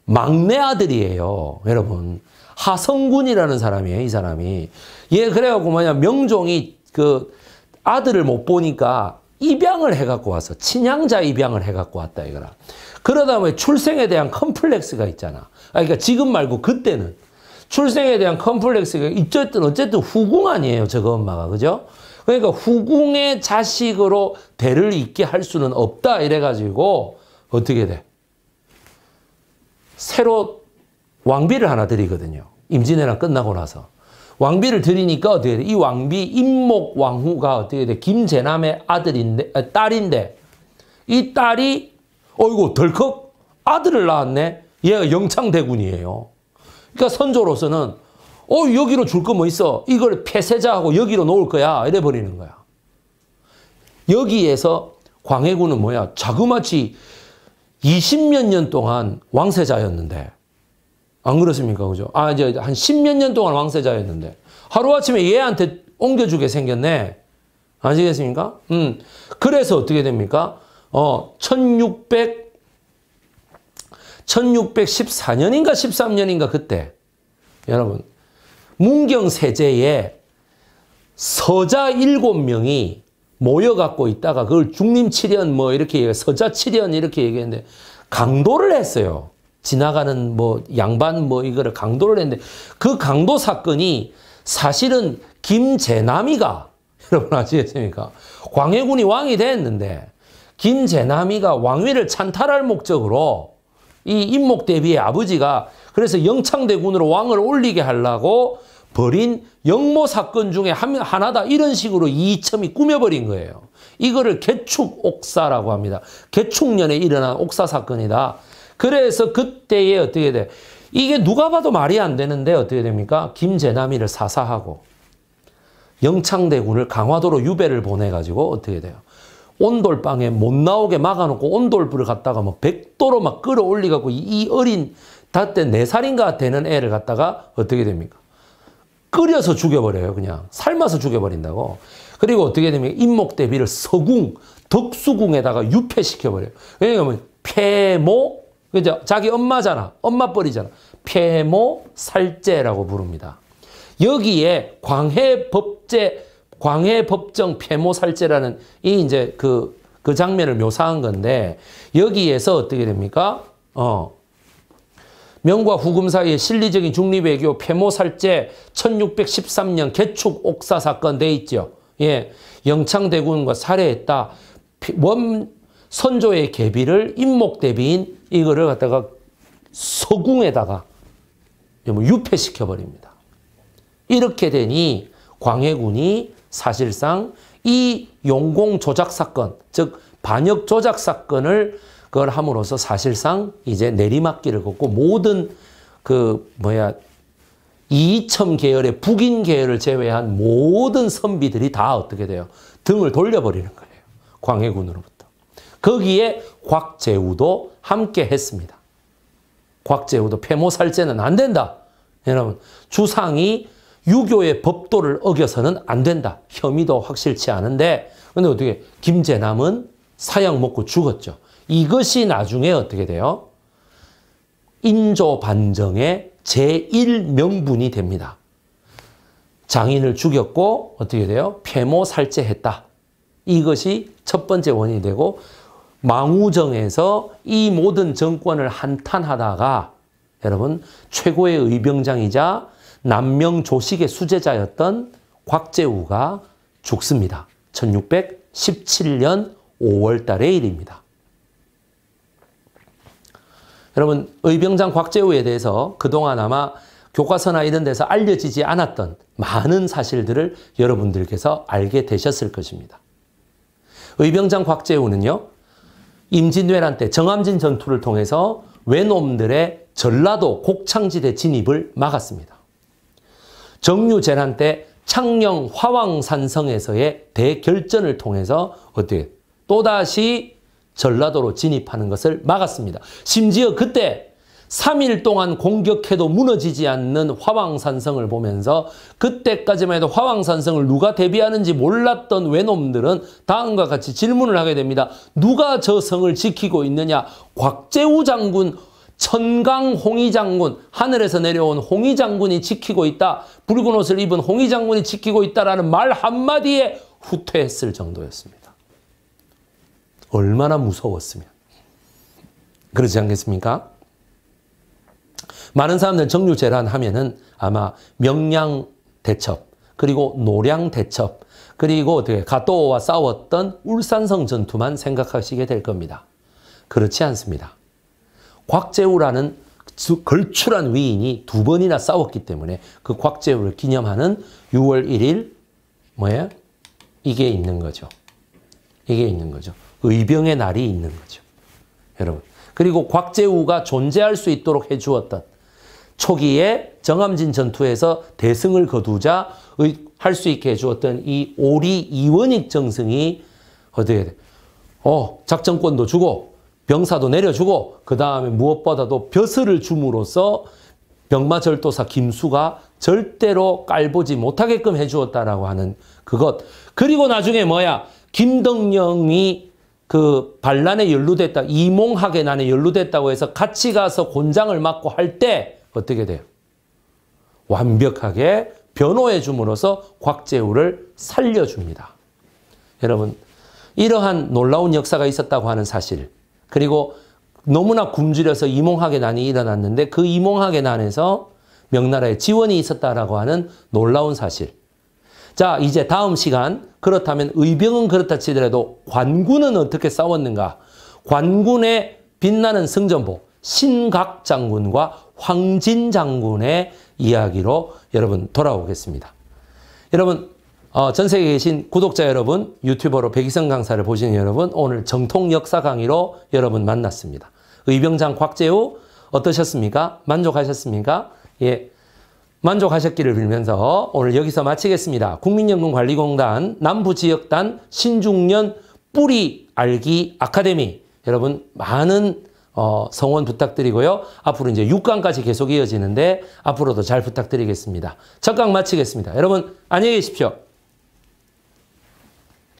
막내 아들이에요. 여러분 하성군이라는 사람이에요. 이 사람이. 예, 그래갖고 뭐냐, 명종이 그 아들을 못 보니까 입양을 해갖고 와서, 친양자 입양을 해갖고 왔다, 이거라. 그러다 보면 출생에 대한 컴플렉스가 있잖아. 아, 그러니까 지금 말고 그때는. 출생에 대한 컴플렉스가 있쨌든 어쨌든 후궁 아니에요, 저거 엄마가. 그죠? 그러니까 후궁의 자식으로 대를 잇게 할 수는 없다 이래가지고 어떻게 돼? 새로 왕비를 하나 드리거든요. 임진왜란 끝나고 나서. 왕비를 드리니까 어떻게 돼? 이 왕비 임목 왕후가 어떻게 돼? 김제남의 아들인데 아, 딸인데 이 딸이 어이구 덜컥 아들을 낳았네. 얘가 영창대군이에요. 그러니까 선조로서는 어 여기로 줄 거 뭐 있어? 이걸 폐쇄자하고 여기로 놓을 거야. 이래 버리는 거야. 여기에서 광해군은 뭐야? 자그마치 20몇 년 동안 왕세자였는데 안 그렇습니까? 그죠? 아, 이제 한 십몇 년 동안 왕세자였는데. 하루아침에 얘한테 옮겨주게 생겼네. 아시겠습니까? 음. 그래서 어떻게 됩니까? 어, 1600, 1614년인가 13년인가 그때. 여러분, 문경세제에 서자 7명이 모여갖고 있다가 그걸 중림칠연 뭐 이렇게 서자칠연 이렇게 얘기했는데 강도를 했어요. 지나가는 뭐 양반 뭐 이거를 강도를 했는데 그 강도 사건이 사실은 김제남이가 여러분 아시겠습니까? 광해군이 왕이 됐는데 김제남이가 왕위를 찬탈할 목적으로 이 인목대비의 아버지가 그래서 영창대군으로 왕을 올리게 하려고 벌인 영모 사건 중에 하나다 이런 식으로 이첨이 꾸며버린 거예요. 이거를 개축옥사라고 합니다. 개축년에 일어난 옥사 사건이다. 그래서 그때에 어떻게 돼? 이게 누가 봐도 말이 안 되는데 어떻게 됩니까? 김재남이를 사사하고 영창대군을 강화도로 유배를 보내가지고 어떻게 돼요? 온돌방에 못 나오게 막아놓고 온돌불을 갖다가 뭐 백도로 막 끌어올리갖고 이 어린 다때 네살인가 되는 애를 갖다가 어떻게 됩니까? 끓여서 죽여버려요 그냥 삶아서 죽여버린다고 그리고 어떻게 됩니까? 인목대비를 서궁 덕수궁에다가 유폐시켜버려요 왜냐하면 폐모 그죠? 자기 엄마잖아. 엄마 뻘이잖아. 폐모 살제라고 부릅니다. 여기에 광해 법제, 광해 법정 폐모 살제라는 이 이제 그, 그 장면을 묘사한 건데 여기에서 어떻게 됩니까? 어. 명과 후금 사이의 실리적인 중립외교 폐모살제 1613년 개축 옥사 사건 돼 있죠. 예. 영창대군과 살해했다. 원, 선조의 계비를 임목 대비인 이거를 갖다가 소궁에다가 뭐 유폐시켜 버립니다. 이렇게 되니 광해군이 사실상 이 용공 조작 사건, 즉 반역 조작 사건을 그걸 함으로써 사실상 이제 내리막길을 걷고 모든 그 뭐야 이첨 계열의 북인 계열을 제외한 모든 선비들이 다 어떻게 돼요? 등을 돌려버리는 거예요. 광해군으로부터. 거기에 곽재우도 함께 했습니다. 곽재우도 폐모살제는 안 된다. 여러분 주상이 유교의 법도를 어겨서는 안 된다. 혐의도 확실치 않은데 근데 어떻게 김제남은 사약 먹고 죽었죠. 이것이 나중에 어떻게 돼요? 인조반정의 제1명분이 됩니다. 장인을 죽였고 어떻게 돼요? 폐모 살제했다. 이것이 첫 번째 원인이 되고 망우정에서 이 모든 정권을 한탄하다가 여러분 최고의 의병장이자 남명 조식의 수제자였던 곽재우가 죽습니다. 1617년 5월 달의 일입니다. 여러분 의병장 곽재우에 대해서 그동안 아마 교과서나 이런 데서 알려지지 않았던 많은 사실들을 여러분들께서 알게 되셨을 것입니다. 의병장 곽재우는요. 임진왜란 때 정암진 전투를 통해서 외놈들의 전라도 곡창지대 진입을 막았습니다. 정유재란 때 창녕 화왕산성에서의 대결전을 통해서 어떻게 또다시 전라도로 진입하는 것을 막았습니다. 심지어 그때 3일 동안 공격해도 무너지지 않는 화왕산성을 보면서 그때까지만 해도 화왕산성을 누가 대비하는지 몰랐던 외놈들은 다음과 같이 질문을 하게 됩니다. 누가 저 성을 지키고 있느냐? 곽재우 장군 천강 홍이 장군, 하늘에서 내려온 홍이 장군이 지키고 있다. 붉은 옷을 입은 홍이 장군이 지키고 있다라는 말 한마디에 후퇴했을 정도였습니다. 얼마나 무서웠으면. 그러지 않겠습니까? 많은 사람들 정류 재란 하면은 아마 명량 대첩, 그리고 노량 대첩, 그리고 어떻게 가토와 싸웠던 울산성 전투만 생각하시게 될 겁니다. 그렇지 않습니다. 곽재우라는 걸출한 위인이 두 번이나 싸웠기 때문에 그 곽재우를 기념하는 6월 1일 뭐예요? 이게 있는 거죠. 이게 있는 거죠. 의병의 날이 있는 거죠. 여러분. 그리고 곽재우가 존재할 수 있도록 해주었던 초기에 정암진 전투에서 대승을 거두자 할 수 있게 해주었던 이 오리 이원익 정승이 어떻게 어, 작전권도 주고 병사도 내려주고 그 다음에 무엇보다도 벼슬을 줌으로써 병마절도사 김수가 절대로 깔보지 못하게끔 해주었다라고 하는 그것. 그리고 나중에 뭐야? 김덕령이 그 반란에 연루됐다, 이몽학의 나는 연루됐다고 해서 같이 가서 곤장을 맞고 할때 어떻게 돼요? 완벽하게 변호해 줌으로써 곽재우를 살려줍니다. 여러분 이러한 놀라운 역사가 있었다고 하는 사실 그리고 너무나 굶주려서 이몽학의 난이 일어났는데 그 이몽학의 난에서 명나라의 지원이 있었다라고 하는 놀라운 사실. 자, 이제 다음 시간 그렇다면 의병은 그렇다 치더라도 관군은 어떻게 싸웠는가? 관군의 빛나는 승전보 신각 장군과 황진 장군의 이야기로 여러분 돌아오겠습니다. 여러분 어, 전 세계에 계신 구독자 여러분, 유튜버로 백이성 강사를 보시는 여러분, 오늘 정통 역사 강의로 여러분 만났습니다. 의병장 곽재우 어떠셨습니까? 만족하셨습니까? 예. 만족하셨기를 빌면서 오늘 여기서 마치겠습니다. 국민연금관리공단 남부지역단 신중년 뿌리 알기 아카데미 여러분 많은 어, 성원 부탁드리고요. 앞으로 이제 6강까지 계속 이어지는데 앞으로도 잘 부탁드리겠습니다. 첫 강 마치겠습니다. 여러분 안녕히 계십시오.